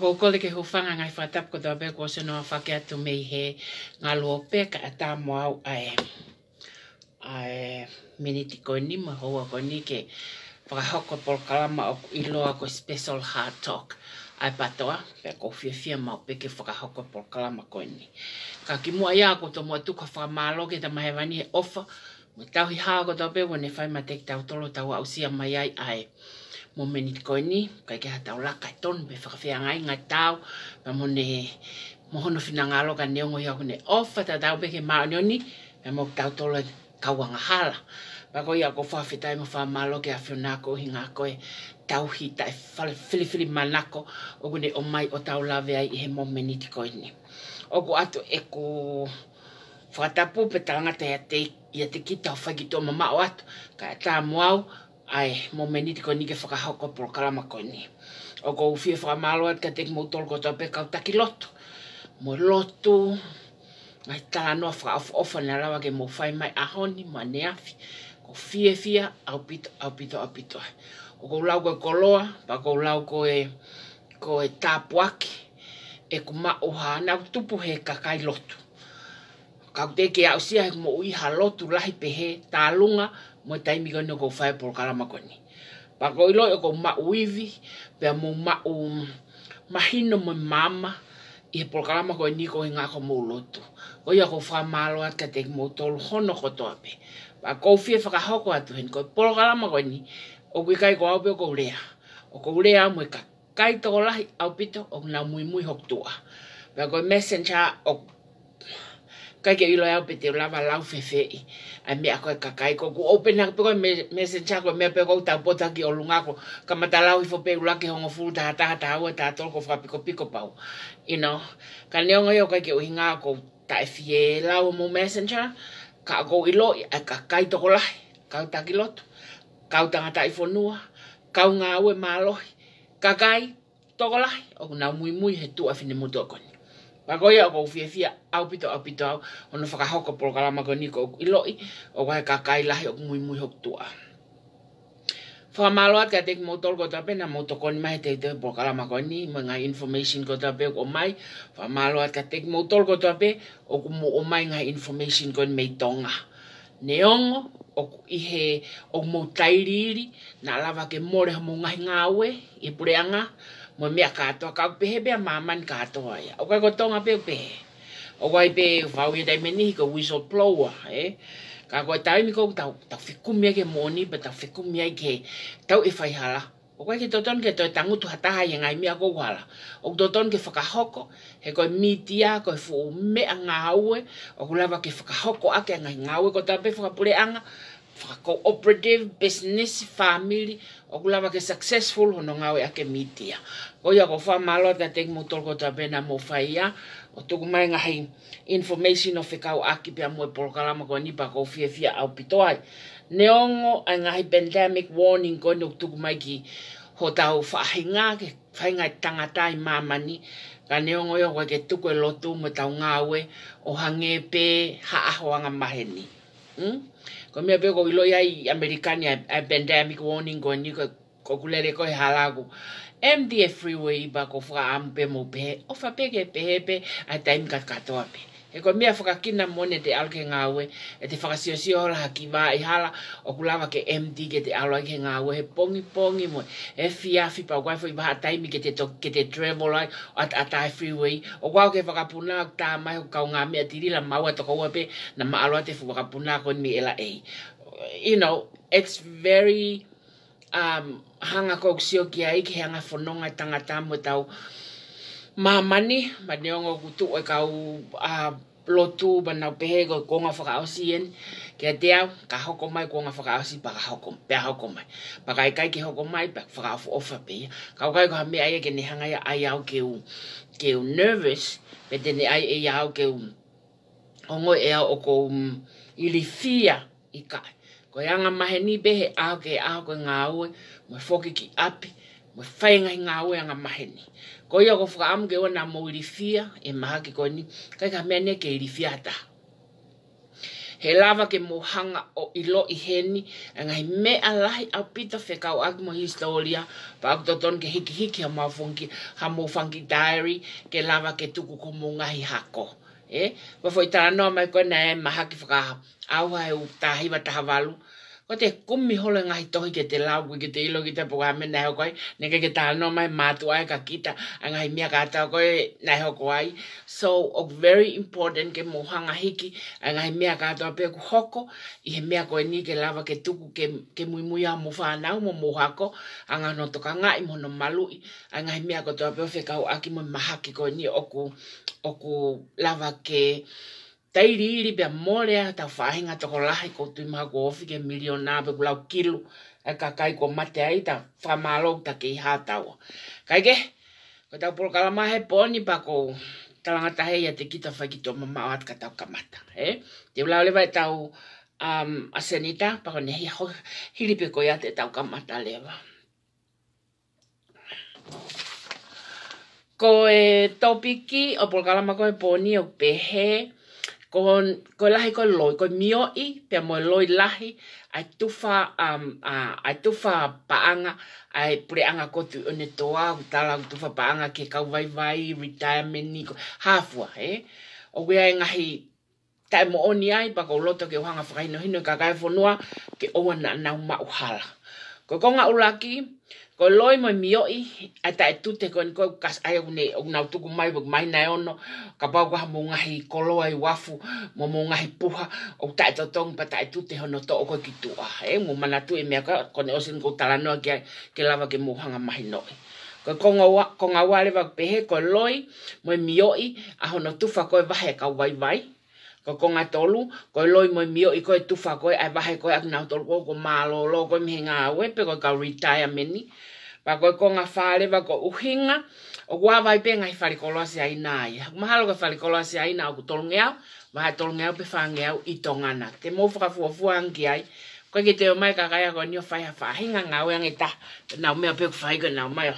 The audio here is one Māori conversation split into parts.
ko kole ke hufanga ngai fatap ko be ko se no fake to me he nga lo pe ka ta mo au ae ae miniti ko ni ma ho ko ni ke pra hoko por kalama o i lo ko special heart talk ai patoa pe ko fie fie ma pe ke fra hoko por kala ma ko ni ka ki mo ya ko to mo tu ko fa ma lo ke ta ma he vani ofa mo tau hi ha ko dabe wo ne fai ma tek tau tolo au sia mai ai ai mo meni koini kai ke hata ola kai e ton be fa fa ngai ngai tau ba mo ne mo hono fina ngalo ka ne ngo yaku ne ofa ta tau be ke ma ne ni ba mo kau tole hala ba ko ya e ko fa fita mo fa malo ke afi na ko hinga ko e tau hita e fa fili fili manako o gune o mai o tau lave ai he mo meni koini o ko ato e ko fa ta pu pe tanga e te ya te kita fa gito mama o ato ka ta mo au ai mo meni ko ni ke faka ha ko por kala o ko fi fa malo at ka tek motor ko to pe ka ta ki lotu lotu ai ta no fa of of na la ke mo fai mai a ho ni ma ne afi ko fi e fi au pito au pito a pito o ko lau ko koloa pa ko lau ko e ko e tapuaki e kuma o hana tupu he kakai lotu. Kau te ke au sia he kuma ui ha lotu lahi pe he talunga mo taimi kone ko fai por karama kone. Pako ilo e ko ma uivi, pia mo ma u mahino mo mama, i por karama kone ko inga ko mo lotu. Ko ia ko fai malo at ka teki mo tolu hono ko toape. Pako fie faka hoko atu hen, ko por karama kone, o kui kai ko au pio ko ulea. O ko ulea mo e ka kai toko lahi au pito, o kuna mui mui hoktua. Pako messenger o kai ke ilo au pe te lava lau fefei a me ako e kakai ko ku open ak peko me messenger ko me peko ta pota ki olunga ko ka mata lau ifo pe ula ke hongo fulu ta ta ta au ta tol ko fra piko piko pau you know ka neongo yo kai ke uhinga ko ta e fie lau mo messenger ka ko ilo a kakai toko lai kau taki lotu kau tangata ifo nua kau ngā ue mālohi kakai toko lai o nau mui mui he tuawhine mu tokoni Ka koia o kou fiafia, au pito au pito au, ono whakahoko polo kalama ko niko o iloi, o kai ka kai o kumui mui hok tua. Fa malo at katek mo tol kota pe na motoko ni kon mai te te po kala makoni mo nga information kota pe o mai fa malo at katek mo tol kota pe o ku o mai nga information kon mei tonga neong o ihe o mo tairiri na lava ke more mo nga ngawe e pure anga mo me ka to ka pe be ma man ka to o kai ko tonga pe pe o wai pe fa wi dai meni ni ko wi so plowa e ka ko tai mi ko ta ta fi ku me ke mo ni pe ta fi ku ke ta i fa ya o kai ki to ke to ta ngu tu hata ha ye nga mi a wala o to ton ke fa hoko he ko mi ti a ko fu me nga o ku va ke fa ka hoko a ke nga nga ko ta pe fa pure anga cooperative business family o kulava ke successful ho nonga ake media o ya go fa malo da tek motor go ta bena mo faia o to kuma nga information of ka o aki pe mo programa go ni pa go fie fie au pitoai neongo nga hi pandemic warning go no to kuma ki ho ta o fa hinga ke fa nga mama ni ka neongo yo go ke tu ko e lotu mo ta nga we o hangepe ha ahoanga maheni mm? komia peko ilo ya american ya pandemic warning ko ni ko kulele ko halago mdf freeway ba ko fra ampe mo pe ofa pe ke pe pe a time ka ka to pe he ko mea whakakina mone te alo ngā ue, e te whakasiosio hola haki wā i hala, o kulawa ke MD ke te alo ngā ue, he pongi pongi moe, he fiafi pa waifo i baha taimi ke te, to, ke travel ai, o at, atai freeway, o wau ke whakapuna o tā mai o kau ngā mea tirila maua toko ua pe, na maaloa te whakapuna ko ni ela e. You know, it's very um, hanga kouksio ki a ike hanga whanonga tangata mo tau, mamani ma neongo kutu e kau a lotu ba na ko konga fa kausi en ke dea ka hoko mai konga fa kausi ba hoko pe hoko mai ba kai kai ki hoko mai ba fa kau ofa pe ka kai ko me ai ke ni hanga ya ai au ke u ke u nervous pe de ni ai e au ke u ongo e o ko um, ili fia i ka ko yanga maheni be he au ke au ko ngā ue mo foki ki api mo fai nga ngā ue yanga mahe ko ia ko fukaam ke wana mo rifia e maha ke koni kai ka mea ke ilifia ta he lava ke mohanga o ilo i heni e ngai mea lahi au pita whekau aki mo historia pa aku toton ke hiki hiki ha mawhungi ha mwhungi diary ke lava ke tuku ko mungahi hako e wafo i tala noa mai koe na e maha ki whaka au hae u tahi wa taha walu ko te kumi hole ngahi tohi ke te lau ki te ilo ki te puka me nai hokoi, ne ke ke tāno mai mātu ai ka kita, a ngai mea kātā koe nai hokoi. So, o very important ke mohanga ki a ngai mea kātā pe ku hoko, i he mea koe ni ke lava ke tuku ke, ke mui mui a mu whānau mo mohako, a ngā no toka ngai mo no malui, a ngai mea kātā pe o whekau aki mo mahaki koe ni oku, oku lava ke taili iri pe mole a ta fainga to ko lai ko tu ma ko fi ke miliona pe ko lau kilo e ka kai ko mate ai ta fa malo ta ke ha ta wa kai ke ko ta por kala mahe poni pa ko talanga ta he ya te kita fa kito ma ma at ka ta ka mata e te lau le vai ta u um a senita pa ko ne hi ho hiri pe ko ya te ta ka mata le va Ko e topiki o polkalama ko e poni o pehe ko ko lahi ko loi ko mio i pe mo loi lahi ai tufa um uh, ai tufa paanga ai pre ko tu ne toa u tala tufa paanga ke kau vai vai retirement ni hafua eh? o we ai e ngahi tai mo oni ai pa ko loto ke hanga fai hino ka kai ke o na na uhala ko konga ulaki ko loi mo mio i ata tu te ko ko kas ai une un auto ku mai bug mai nae ono ka pa ko mo ngai kolo ai wafu mo mo ngai puha e, e o ta to tong pa ta tu te hono to ko ki tu a e mo mana tu e me ka ko ne osin ko tala no ke ke lava ke mo hanga mai no ko ko nga ko nga wa le ba pe ko loi mo mio i a hono tu fa ko e va he ka wai wai ko konga tolu ko loi mo mio i ko tu fa ko ai ba ko ak na tolu ko malo lo ko mi nga we pe ko ka retire meni ba ko konga fa le ba ko uhinga o wa vai pe nga i fa ko lo si ai na ya ma halo ko fa ko lo si ai na ko tolu nga ba ha tolu nga pe fa nga i tonga na te mo fa fu fu ang ai ko ki te o mai ka ga ya ko ni o fa ya fa hinga nga we nga ta na me pe ko fa ko na mai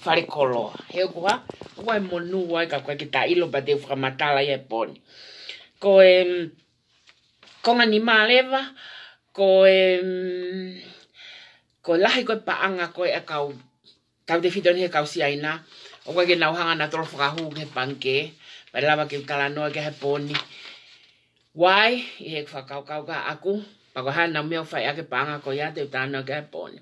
fa ko lo he ko wa wa mo nu wa ka ko ki ta ilo ba te fa matala ye poni ko e mm, konga ni maleva, ko e mm, ko lahi ko e paanga ko e kau, kau te fito ni he kau siaina, o kwa ke nau hanga na torofo ka hūk he panke, pa lava ke kalanoa ke he poni. Wai, i he kwa kau kau ka aku, pa ko hana mea fai ake paanga ko ia te utanoa ke he poni.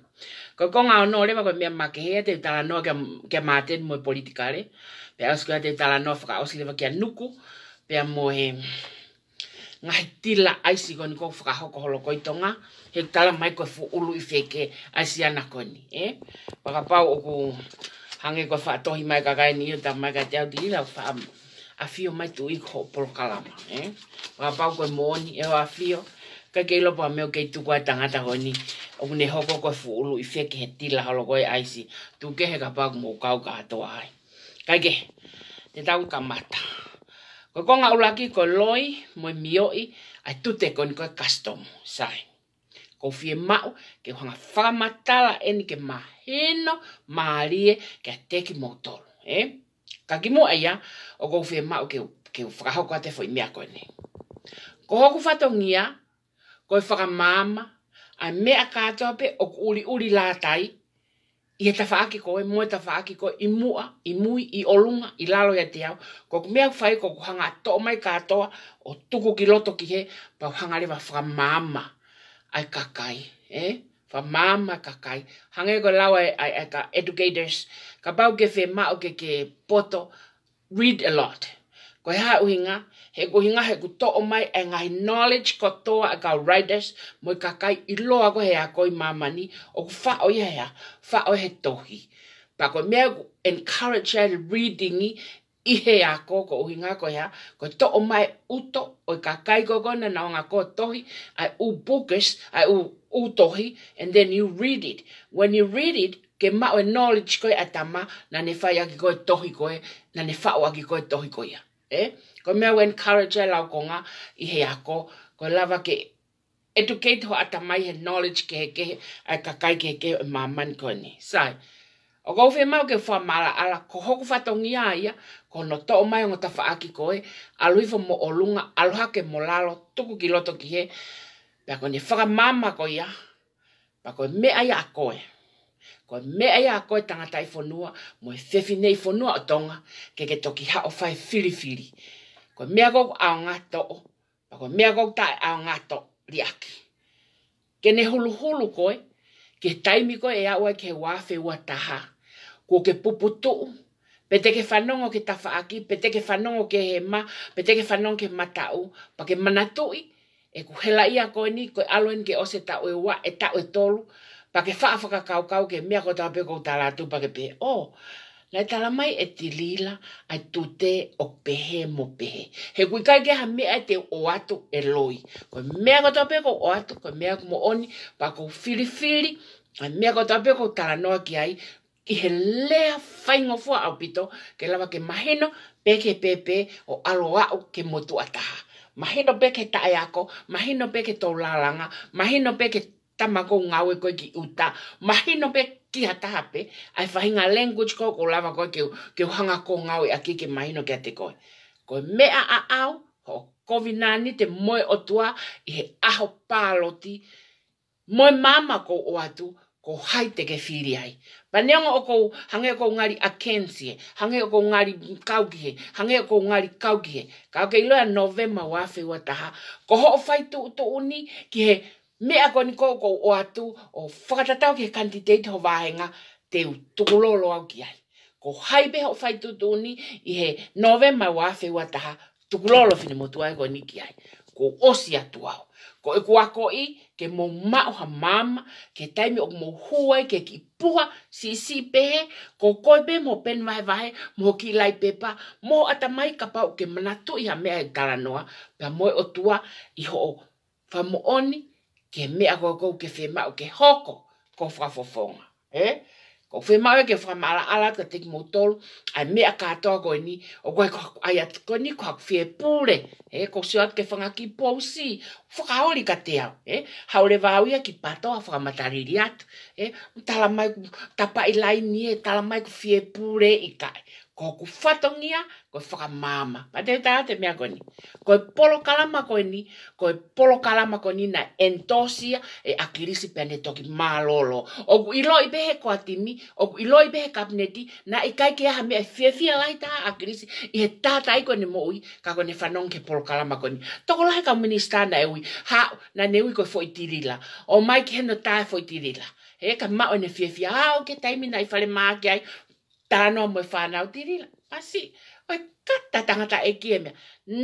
Ko konga o nore, pa ko mea make hea te utanoa ke, ke maaten mo e politikare, pe ausko ia te utanoa whaka ausilewa ke anuku, pe mo e nga tila ai si ko ni ko fra ho ko ko itonga he tala mai ko fu ulu i fe ke asiana ko ni e eh? pa pa ko hange ko fa tohi mai ka ga ni ta mai ka ta di la fa a fio mai tu i ko por kala ma e pa pa ko mo e a fio ka ke lo pa me o ke tu ko ta ngata ko o ne ho ko ko fu ulu i fe he tila ho ko ai si tu ke he ka pa mo kau ka to ai ka ke te tau ka mata. Ko konga ulaki ko loi mo mioi ai tute ko ni ko custom sai. Ko fie mau ke hanga famatala en ke maheno marie ke teki motor, eh? Ka ki mua e ia, o kou fie mau ke, ke u whakahoko a te fwoi mea koe ne. Ko hoku whatongia, ko i whakamama, ai mea kātoa pe o uri uri lātai, ia tafaaki ko e moe tafaaki ko i mua, i mui, i olunga, i lalo ia te au. Ko mea whai ko kuhanga to mai katoa o tuku ki loto ki he, pa kuhanga rewa mama ai kakai. Eh? Whamama kakai. Hangai ko lawa e, ai, ai, ka educators. Ka bau ke whema o ke ke poto, read a lot ko he uhinga, he kuhinga he ku o mai e ngahi knowledge ko toa a e ka writers mo i kakai ilo loa ko hea ko i mamani o ku whao i hea, whao he tohi. Pa ko mea ku encourage her reading i i hea ko ko uhinga ko hea, ko to o mai uto o i kakai ko kona na o ngā ko tohi, ai u bookers, ai u utohi, and then you read it. When you read it, ke mau e knowledge koe atama na ne whai aki koe tohi koe, na ne whao aki koe tohi koe. Ya eh? ko mea o encourage e lau konga i he ako, ko lava ke educate ho ata mai he knowledge ke he ke he, ai ka kai ke he ke he maman ko ni. Sai, o kou fe mau ke fua mala ala, ko hoku fa a ia, ko no to mai o ngata whaaki ko e, aluifo mo olunga lunga, aluha ke mo lalo, tuku ki loto ki he, pia ko ni whakamama ko ia, pia ko me aia a koe koe mea ia koe tangata i whanua, mo e whewhi nei whanua o tonga, ke ke toki hao whai whiriwhiri. Koe mea kou ao ngā tō, pa koe mea kou tae ao ngā tō riaki. Ke ne hulu hulu koe, ke taimi koe e awa ke wafe ua taha, ko ke pupu pete pe te ke whanongo ke tafa aki, pe te ke whanongo ke he ma, pete te ke whanongo ke matau, pa ke manatui, e ku hela ia koe ni, koe aloen ke ose tau e wa, e tau e tolu, pa ke fa fa kau ka ke me ko ta pe ko ta tu pa ke pe o la ta la mai e ti lila ai tu te o pehe mo pe he ku ka ke ha me a e te o atu e loi ko me ko ta pe ko o atu ko me ko mo oni pa ko fili fili ai me ko pe ko ta la ki ai ki he lea whaingo fua au pito ke lawa ke maheno peke pepe o aloa o ke motu ataha. Mahino peke taeako, maheno peke tau lalanga, mahino peke tamako ngā ue koe ki uta. Mahino pe ki hataha pe, ai whahinga language koe ko lawa ko ke, ke hanga ko ngā ue a ke mahino kia te koe. Koe mea a au, ho vinani te moe o tua i a ho paloti moe mama ko o atu, ko haite ke whiri ai. Pa neonga o kou, hange o kou ngāri a kensie, hange o kou ngāri hange o kou ngāri kaugihe, kau ke iloa novema wāwhiwa taha, ko ho o tu uto uni ke me a koni koko o atu o whakatatau ki a kandidate ho vahenga te utukulolo au ki ai. Ko haibe ho whai tutuni i he nove mai wa whewa taha tukulolo fina motu ai koni ki ai. Ko osi atu au. Ko e kua koi ke mou mao ha mama, ke taimi o mou huai, ke ki puha si si pehe, ko koi pe mou pen vahe vahe, mou ki lai pepa, mou atamai ka pau ke manatu i ha mea e karanoa, pia moe o tua i ho o famooni ke mea koko ke whemau ke hoko ko whafofonga. He? Eh? Ko whemau e, ke whamala ala ka teki motol, a mea katoa koe ni, o koe ai atu koe ni kua whie pūre. He? Eh? Ko siwat ke whangaki pōsi, whakaoli ka te au. He? Eh? Haure vāuia ki patoa whamatariri atu. He? Eh? Tala mai ku tapa ilai ni e, tala mai ku whie pūre i kai ko ku fatongia ko faka mama pa te ta te me agoni ko polo kalama ko ni ko polo kalama ko ni na entosia e akirisi pene toki malolo o ku ilo i behe ko atimi o ku ilo i behe kabineti na i kai ke ha me fie fie lai akirisi i he ta ta iko ni moui ka ko ne fanon ke polo kalama ko ni toko lai ka minister na ewi ha na neui ko fo itirila o mai ke no ta fo itirila e ka ma o ne fie fie ha o ke taimi na i fale maa ke ai tano mo fa na o tiri asi o kata tanga e me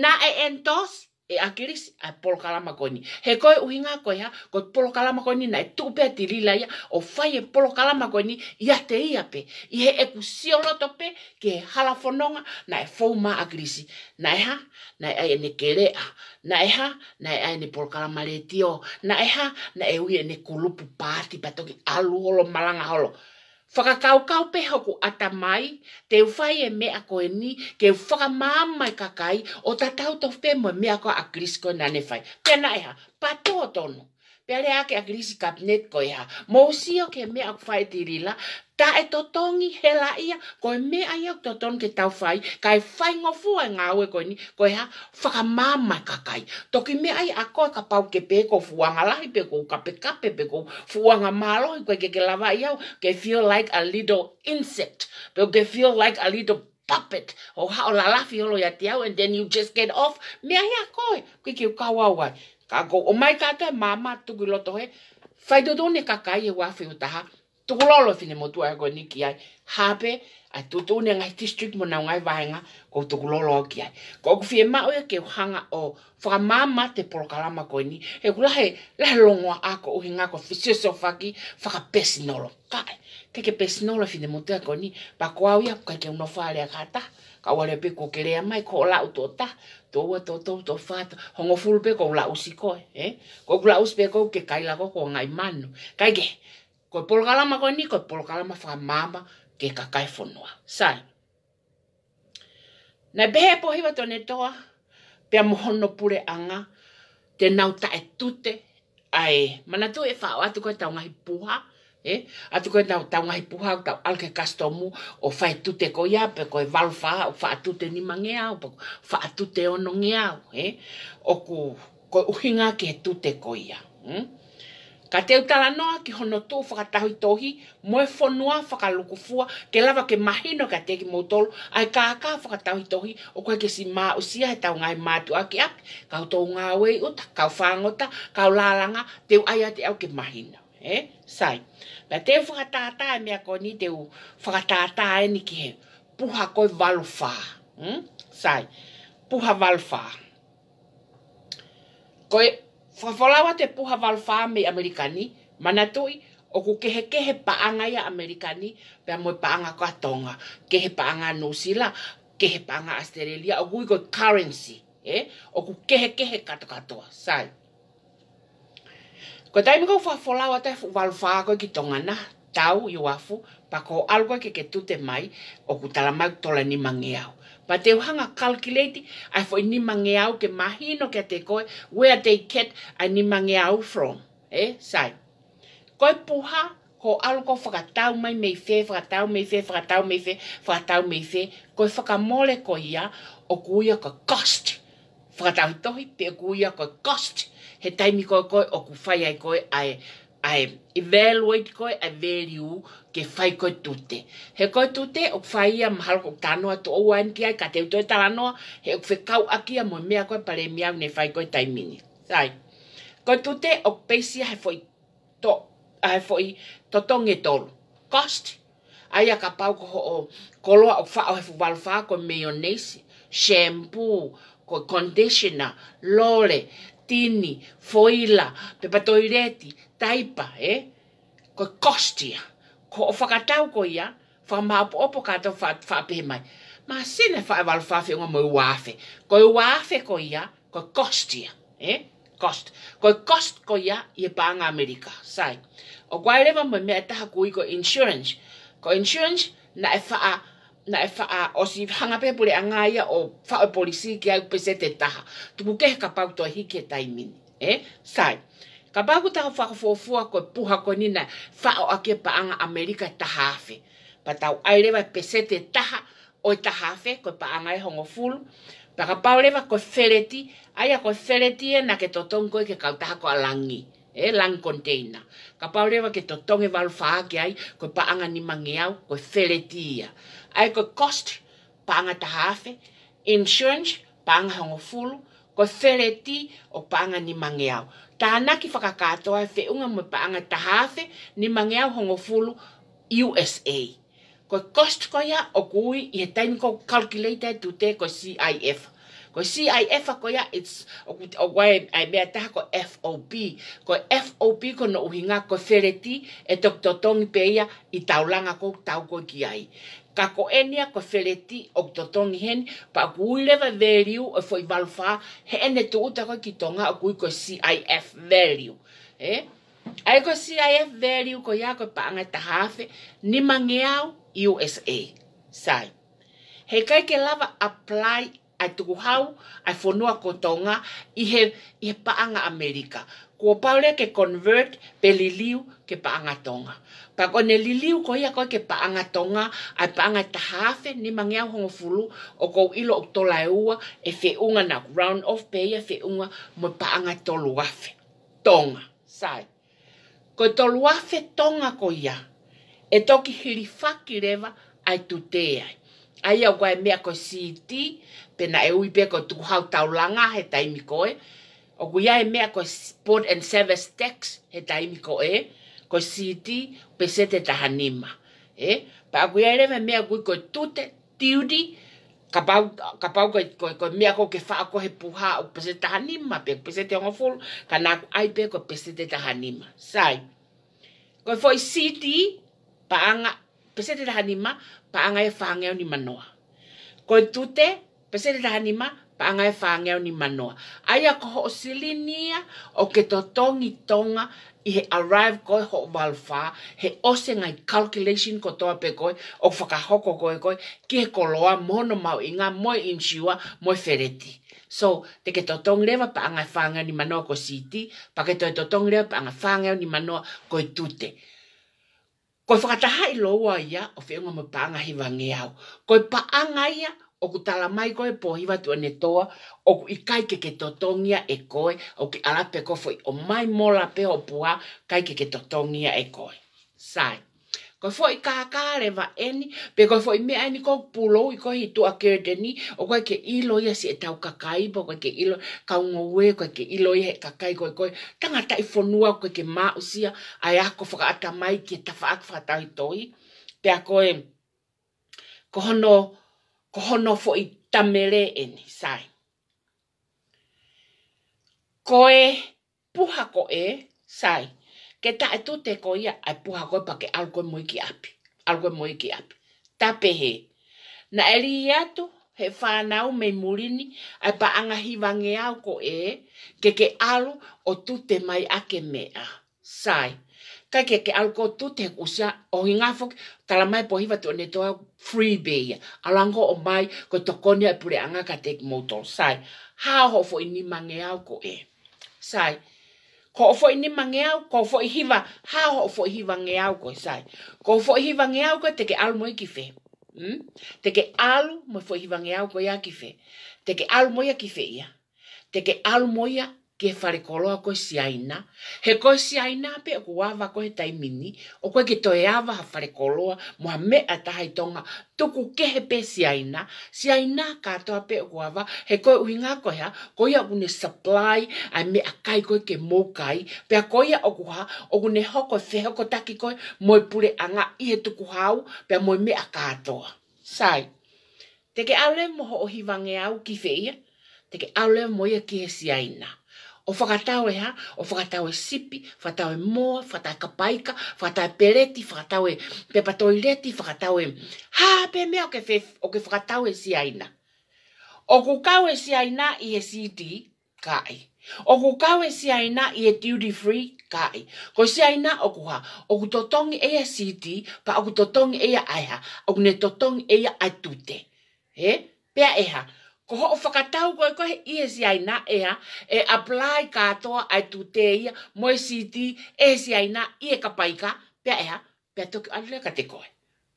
na e entos e akiris a polo kalama koni he koe uhinga koe ha ko polo kalama koni na e tupe tiri la ya o fai e polo kalama koni ia te ia pe i he e kusiolo tope ke he halafononga na e fouma akirisi na e ha na e ne kerea na e ha na e ne polo kalama le tio na e ha na e ui e ne kulupu pati patoki alu holo malanga holo whakakaukau peha ko ata mai, te uwhai e mea ko e ni, ke whaka māmai kakai, o ta tau tau whemua mea ko a Grisko nane whai. Pena eha, patoa tono pele ake a grisi kabinet ko ya mo si o ke me ak fai tirila ta e totongi hela ia ko me ai ak totong ke tau fai kai fai ngo fu ai nga we ko ni ko ya faka mama ka kai to ki me ai ako ka pau ke pe ko fu anga lai pe ko ka pe ka pe pe ko fu anga malo ko ke ke lava ia ke feel like a little insect pe ke feel like a little puppet o ha o la la fi o lo ya tiao and then you just get off me ai ako ki ki ka wa wa ka ko o mai ka ka mama tu ki loto he fai do ne ka kai e wafe o taha tu ko lolo fine mo tu ago ni ki ai hape a tu tu ne ngai district mo na ngai vainga ko tu ko lolo ki ai ko ku fie ma o ke hanga o fa mama te por kalama ko ni e ku he la longo a ko hi nga ko fisio so fa ki fa ka pesnolo ka ke ke pesnolo fine mo tu ago ni pa ko au ya ka ke uno fa le ka ta ka wale pe ko kere mai ko la uto ta to to to to fat hongo ful pe ko la usiko eh ko la us pe ko ke kai la ko ko ngai manu kai ke ko e pol gala ma ko ni ko e pol gala ma fa mama ke ka kai fonwa sai na be po hi wa to ne to pe mo hono pure anga te nau ta e tute ai mana tu e fa wa tu ko ta ngai puha e eh? atu koe tau tau ngai puha tau alke kastomu o fai tute ko ia pe koe valfa o fa tute ni mange au pe fai tute ono nge au e eh? o ku koe uhinga ke tute ko ia mm? ka te utala noa ki hono tu whakatahu i tohi moe whonua whakalukufua ke lava ke mahino ka te teki motolo ai ka ka whakatahu i tohi o koe ke si mā usia he tau ngai mātu ake ap kau tō ngā wei uta kau whangota kau lalanga te uaia te au ke mahina e sai pe te whakatātā e mea ko ni te u whakatātā e ni ki he puha koi walwha mm? sai puha valfa ko whawhalawa te puha valfa me Amerikani manatui o ku kehe kehe paanga ya Amerikani pe amoe paanga kua tonga kehe paanga nusila kehe paanga Australia o kui currency e? o ku kehe kehe katoa sai Ko taimi ko fa fola wa te val fa ki tonga tau i wafu pa ko algo ke ke tute mai o ku tala mai tola ni mangea. Pa te hanga calculate ai fo ni mangea ke mahino ke te koe, where they get a ni mangea from. Eh, sai. Ko puha ko alu ko whakatau mai mei whē, whakatau mei whē, whakatau mei whē, whakatau mei whē, ko whakamole ko ia, o kuia ko cost, whakatau tohi, pe kuia ko cost, he taimi koe koe o ku whai ai koe ai ai evaluate koe a value ke fai koe tute. He koe tute o fai ia mahalo kou tanoa to oua ki ai ka te utoe taranoa he ok whekau aki a moe mea koe pare mea ne fai koe taimini. Sai. Koe tute o peisi a he foi to a he foi to tonge tolu. Cost. Ai a ka pau ko o koloa o fa o he fuvalu fa koe mayonnaise, shampoo, koe conditioner, lole, lole, tini, foila, pepa toireti, taipa, Eh? Ko kostia. Ko o whakatau ko ia, wha maa po opo kato whapehe mai. Ma sene wha e walo whawhi unga mui wafe. Ko i wafe ko ia, ko kostia. E? Eh? Cost. Ko i cost ko ia, i e paanga Amerika. Sai. O kwa i rewa mui mea taha ko insurance. Ko insurance na e wha na e faa o si hanga pe pure anga ia o faa polisi ki au pese te taha. Tupu ke ka pau toa hi ke tai mini. E? Eh? Sai. Ka pau taha faa fofua ko puha ko ni na faa o ake pa anga Amerika taha afe. Pa tau airewa pese te taha o taha afe ko pa anga e hongo fulu. Pa ka pau lewa ko fereti, aia ko fereti e na ke totonko e ke kautaha ko alangi. E? Lang container ka pau lewa ke to tonge walu whaake ai, ko paanga ni mange au, ko whereti ia. Ai ko cost, paanga ta hafe, insurance, paanga hongo fulu, ko whereti o paanga ni mange au. Ta anaki whakakato ai whi mo paanga ta hafe, ni mange au hongo fulu, USA. Ko cost ko ia, o kui, i he taimiko calculator tu te ko CIF ko CIF ko ya it's o wai ai be ta ko FOB ko FOB ko no uhinga ko fereti e tok totong pe ya i taulanga ko tau ko giai ka ko enia ko fereti o totong hen pa gule va value e foi valfa he ene tu uta ko kitonga ko ko CIF value eh Ai ko CIF value ko yako pa anga tahafe ni mangeau USA. Sai. He kai ke lava apply ai tuku hau, ai whanua ko tonga, i he, i he paanga Amerika. Ko paule ke convert pe liliu ke paanga tonga. Pa kone liliu ko ia ko ke paanga tonga, ai paanga tahafe ni mangiau hongo fulu, o ko ilo o tola e ua, e fe na round off pe ia fe mo paanga tolu afe. Tonga, sai. Ko tolu afe tonga ko ia, e toki hirifaki ai tuteai. Aia ua e mea ko siti, pena e ui pe ko tuku hau taulanga he taimi koe. O kuia e mea ko sport and service tax he taimi koe, ko siti pe sete tahanima. E? Pa kuia e rewe mea kui ko tute, tiudi, kapau kapau ko ko, ko mea ko ke fa ko he puha o pese tahanima pe pese te ngo ful kana ai pe ko pese te tahanima sai ko foi city pa anga pese te rahani ma pa anga e whaange ni manoa. Ko tute, pese te rahani ma pa anga e whaange ni manoa. Aia ko ho silinia o ke to tonga i he arrive ko ho walwha, he ose ngai calculation ko toa pe koe, o ko koe koe, ki he koloa, mono mau inga, mo insiwa, mo fereti. So, te ke totong lewa pa angai whangeo ni manoa ko siti, pa ke toi totong lewa pa angai whangeo ni manoa ko tute. Koe whakataha i loa ia o whiunga mo paanga hiwa nge au. Koe paanga ia o ku tala mai koe po hiwa tu ane toa o ku ikai ke ke totongia e koe o ki alape kofoi o mai mola pe o pua kai ke ke totongia e koe. Sae ko foi i ka ka re va eni pe ko fo me ani ko pulo i ko hitu a kerdeni o ko ke ilo ia si e tau ka kai bo ko ke ilo ka un we ko ke ilo ia ka kai ko ko tanga tai fo nua ko ke ma usia a ya ko fo ata mai ke ta fa ak fa tai toi pe a ko em ko hono ko hono fo i tamere eni sai ko e puha ko e sai ke ta to te ko ia ai puha ko pa ke algo ko mo ki api al ko mo api ta pe e he na eli yatu he fa nau me murini ai pa anga hi wange au ko e ke ke alu o tu te mai ake mea sai ka ke ke algo tu te usa o hinga fok tala mai po hiva to ne to free be alango o mai ko to konia e pure anga ka tek motor sai ha ho fo ni mange ko e sai ko foi ni mangea ko foi hiva ha ho fo hiva ngea ko sai ko foi hiva ngea ko te ke al moi kife hm te ke al moi foi hiva ngea ko ya kife te ke al moi ya kife ya te ke al moi ya ke fare koloa ko si aina. He ko si aina pe o kuawa ko he taimini. O koe ke toe awa ha fare koloa mo ha me a taha i tonga. Tuku ke he pe si aina. Si aina katoa pe o kuawa. He koe ui ngā ko hea. Koia une supply a me a kai koe ke mou kai. Pe a koia o kuha o une hoko e feho ko taki koe. Moe pure anga i he tuku hau. Pe mo me a katoa. Sai. Teke ale moho o hivange au ki feia. Teke ale mo ki he si aina o whakatau e ha, o whakatau e sipi, whakatau e moa, whakatau e kapaika, whakatau e pereti, whakatau e pepatoi reti, whakatau e ha, pe mea o ke, o ke whakatau e si aina. O kukau e si aina i e CD, kai. O kukau e si aina i e duty free, kai. Ko si aina o kuha, o kutotongi e a CD, pa o kutotongi e a aiha, o kune totongi e a atute. He? Pea eha. Pea eha ko ho whakatau koe ko i e si aina ea e apply katoa ai tu te ia mo e siti e si aina i e kapaika pia ea pia toki alule ka te koe.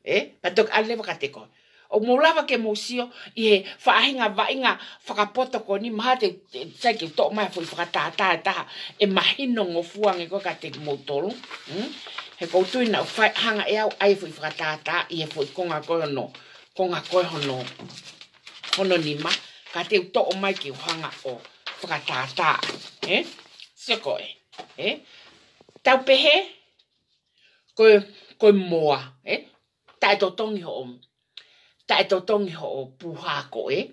E? Pia toki alule ka te koe. O mulawa ke mousio i e whaahinga vainga whakapoto koe ni maha te sai ke tok mai fui whakatata e taha e mahino ngo fuange koe ka te motolo. Hmm? He koutu ina whaahanga e au ai fui whakatata i e fui konga koe hono. Konga koe hono. Konga koe hono hono ni ma ka te to o mai ki hanga o fratata eh se e eh tau pehe ko ko moa eh ta to tongi ho om ta to tongi ho o puha ko e eh?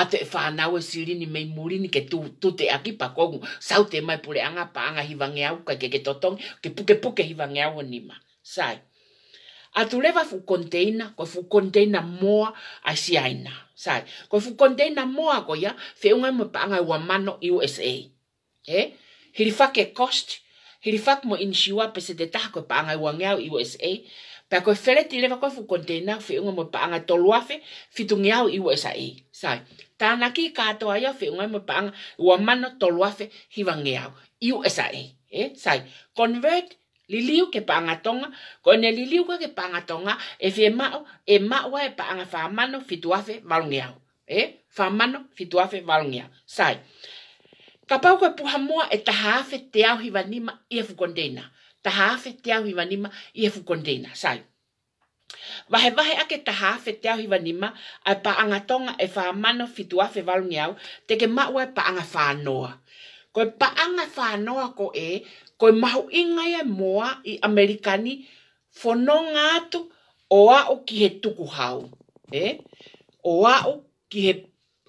ate fa na o siri ni mai muri ni ke tu tu te aki pa ko sau te mai pure anga pa anga hivange au ka ke ke to tong ke puke puke hivange au ni ma sai atuleva fu container ko fu container moa asiaina sai ko fu container moa ko ya fe unga mo panga wa mano USA eh hilifake cost hilifak mo inshiwa pese de ta ko panga wa ngao USA pa ko fele ti leva ko fu container unga mo panga toluafe fitungiao USA sai tanaki kato ayo unga mo panga wa mano toluafe hivangeao USA eh sai convert liliu ke pangatonga ko ne liliu ko ke pangatonga e fie ma e mao e panga fa mano fituafe malungia e fa mano fituafe malungia sai kapau ko puha moa e tahafe te au hiva nima i e ta tahafe te au hiva nima i e fukondena sai Vahe vahe ake ta fe te ahiwa nima a pa angatonga e wha mano fituafe walungi au te ke maua e pa anga whanoa koe paanga whanoa ko e, koe mahu inga e moa i Amerikani, whono ngātu o au ki he tuku hau. Eh? O au ki he,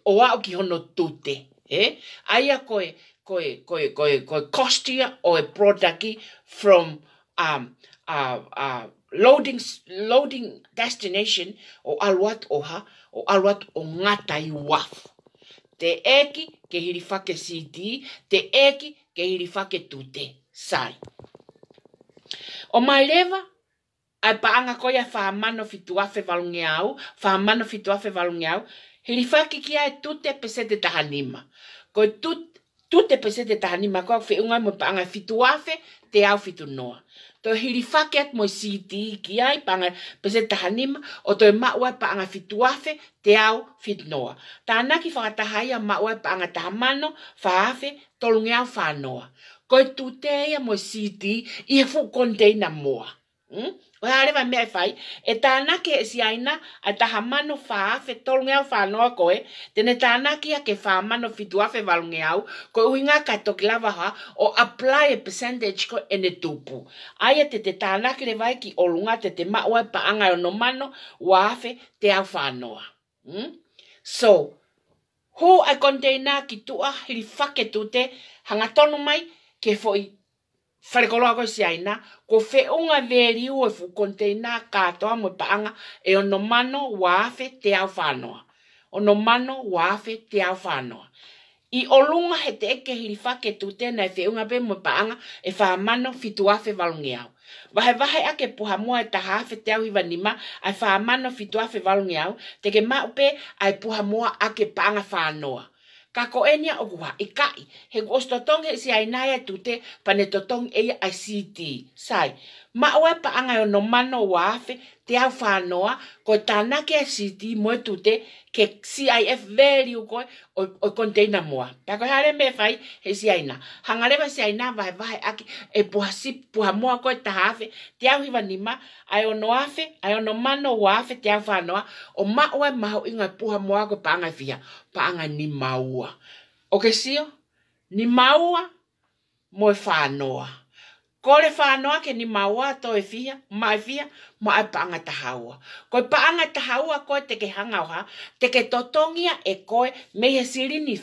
o au ki hono tute. Eh? Aia koe, koe, koe, koe, koe kostia o e prodaki from um, uh, uh, loading, loading destination o aluat o ha, o aluat o ngatai wafu te eki ke hirifake CD, te eki ke hirifake tute sai. O mai lewa, ai paanga koia wha mano fituafe walunge au, wha mano fituafe walunge au, hirifake ki ai tute pesete tahanima. Koi tute, tute pesete tahanima, koa fe unga mo paanga fituafe te au fitu noa to hiri faket mo siti ki ai panga pese tahanim o to ma wa panga fituafe te au fitnoa ta na ki fanga tahai ma wa panga tamano faafe tolunga fa noa ko tu te ya mo siti i fu container moa hmm? o ha le va me fai e ta na ke e si aina a ta ha mano fa fe tol nge fa no ko e te ne ta na ki a ke fa mano fi tu fe va nge au ko u nga ka to klava ha o apply a percentage ko ene tupu ai te te ta na ke le vai ki o lunga te te ma o e pa anga no mano wa fe te a fa no mm? so ho a container ki tu a li fa ke tu te hanga tonu mai ke foi farekoloa ko si aina ko fe unga veri o fu konteina ka to mo panga e ono mano wa fe te afano ono mano wa fe te afano i olunga he te ke hilifa ke tu te na fe unga be mo panga e fa mano fitua fe valungia Wahe wahe ake puha mua ta e taha fe te au hiwa nima, ai wha mano fitua fe valungi te ke maupe ai puha mua ake panga wha noa ka ko e nia ogu ikai. He gos totong e si aina e tute pa ne totong e ICT. Sai, ma oe paanga o no mano wafe te au whanoa ko tana ke a siti moe tute ke CIF veri uko o, o konteina moa. Pea koe hare me fai he si aina. Hangarewa si aina vai vai aki e puha si puha moa koe ta hafe te au hiwa nima ai o no afe, ai o no mano wafe te au whanoa o ma oe maho inga puha moa koe paanga fia paanga ni maua. O ke sio? Ni maua moe whanoa. Ko le whanoa ke ni maua to e fia, mai fia, mai e paanga tahaua. Ko e paanga tahaua ko te ke hangauha, te ke totongia e koe me he sirini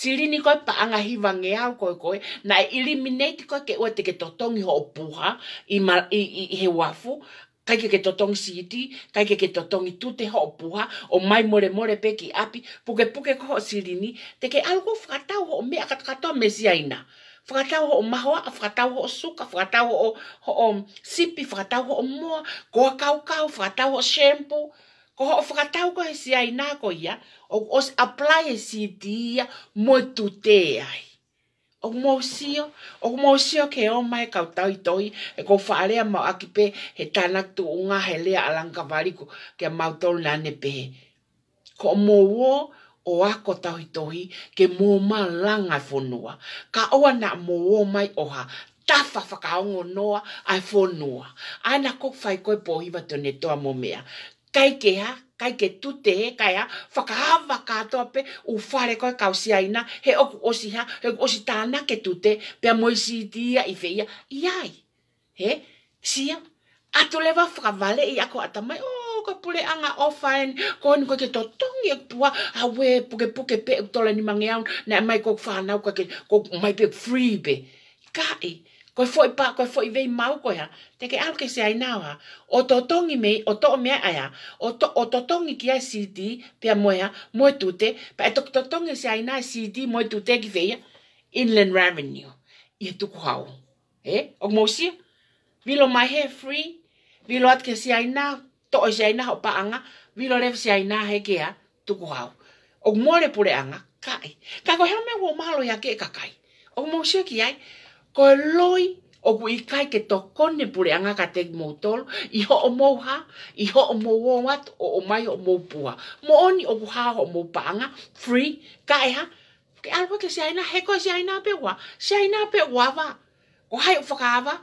Sirini ko e paanga hiwa ngeau koe koe, na e eliminate koe ke ua te ke totongi ho opuha i, i, i, i he wafu, kai ke ke totongi siti, kai ke ke totongi tute ho opuha, o mai more more pe ki api, puke puke ko sirini, te ke alko whakatau ho mea katakatoa mesia ina whakatau ho o mahoa, whakatau ho o suka, whakatau ho o, ho o um, sipi, whakatau ho o mua, ko a kau kau, whakatau ho o shampoo, ko ho o whakatau ko he si ai nā ko ia, o o apply e si di ia, mo tu te ai. O mo sio, o mo sio ke o mai kau tau i toi, e ko whaarea mau aki pe, he tāna tu o ngā he lea alangavariko, ke mau tolu nane pe. Ko mo wo, ko mo wo, o ako tauhitohi ke mō mā langa fonua. E Ka oa na mō o mai oha, tafa whakaongo noa ai fonua. Aina ko whai koe pohiwa tone toa mō mea. Kai ke ha, kai ke tute he kai ha, whakahawa kātoa pe u whare koe kausia ina, he oku osi ha, he oku osi tāna ke tute, pia moisi i tia i feia, iai. He, sia, ato le va fra vale i ako atama o oh, ka pule anga ofain kon ko ke to tongi e pua a we puke puke pe to le ni mangi au na mai ko fa na ko ke ko mai pe free be kai ko foi e pa ko foi e vei mau ko ya te ke al ke se ai nawa o to tongi me o to me ai ya o to o to tongi ki ai cd pe mo ya mo tute pa to to tongi se ai na cd mo tute ki veia inland revenue i tu ko hau eh o mo si vilo mai he free vilo at ke sia ina to o sia ina pa anga vilo le sia ina he ke a tu ko hau o mole pure anga kai ka ko hame wo malo ya ke ka kai o mo sia ki ai ko loi o ku ikai ke to kone pure anga ka te motol i ho o mo ha i ho o mo wo wat o o mai o mo pua mo oni o ku ha o mo pa anga free kai ha ke alwa ke sia ina he ko sia ina pe wa sia ina pe wa va o hai o fakava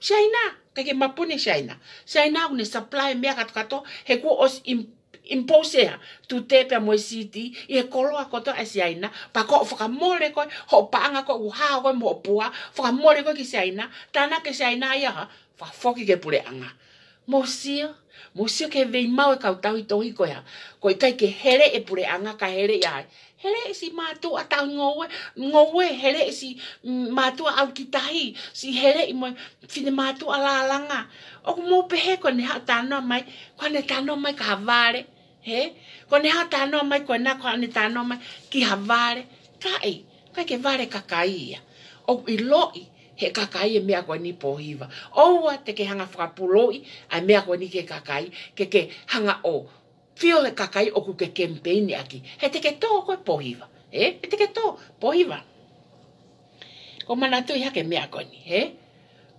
sia ina ka ke mapune shaina shaina une supply mea kat kato he ku os im impose ya tu te pe mo city e koloa koto asiaina e pa ko foka mole ko ho panga ko u ha ko mo pua foka mole ko ki siaina tana ke siaina ya ha fa foki ke pure anga mo sia mo sia ke vei mau e ka tau i tohi ko ya ko kai ke here e pure anga ka here ya hele si mato ata ngowe ngowe hele si mato mm, au kitahi si hele i moi fine mato ala langa Oku ko mo pehe ko ne hata no mai ko ne ta no mai ka vare he ko ne hata no mai ko na ko ne ta no mai ki ha vare kai ka ke vare ka Oku o i loi he kakai e mea koe ni pohiva. Oua te ke hanga whakapuloi, ai mea koe ni ke kakai, ke ke hanga o fio le kakai oku ke kempeini aki. He teke tō koe pohiva. He, eh? teke tō pohiva. Ko mana tui hake mea koni. He, eh?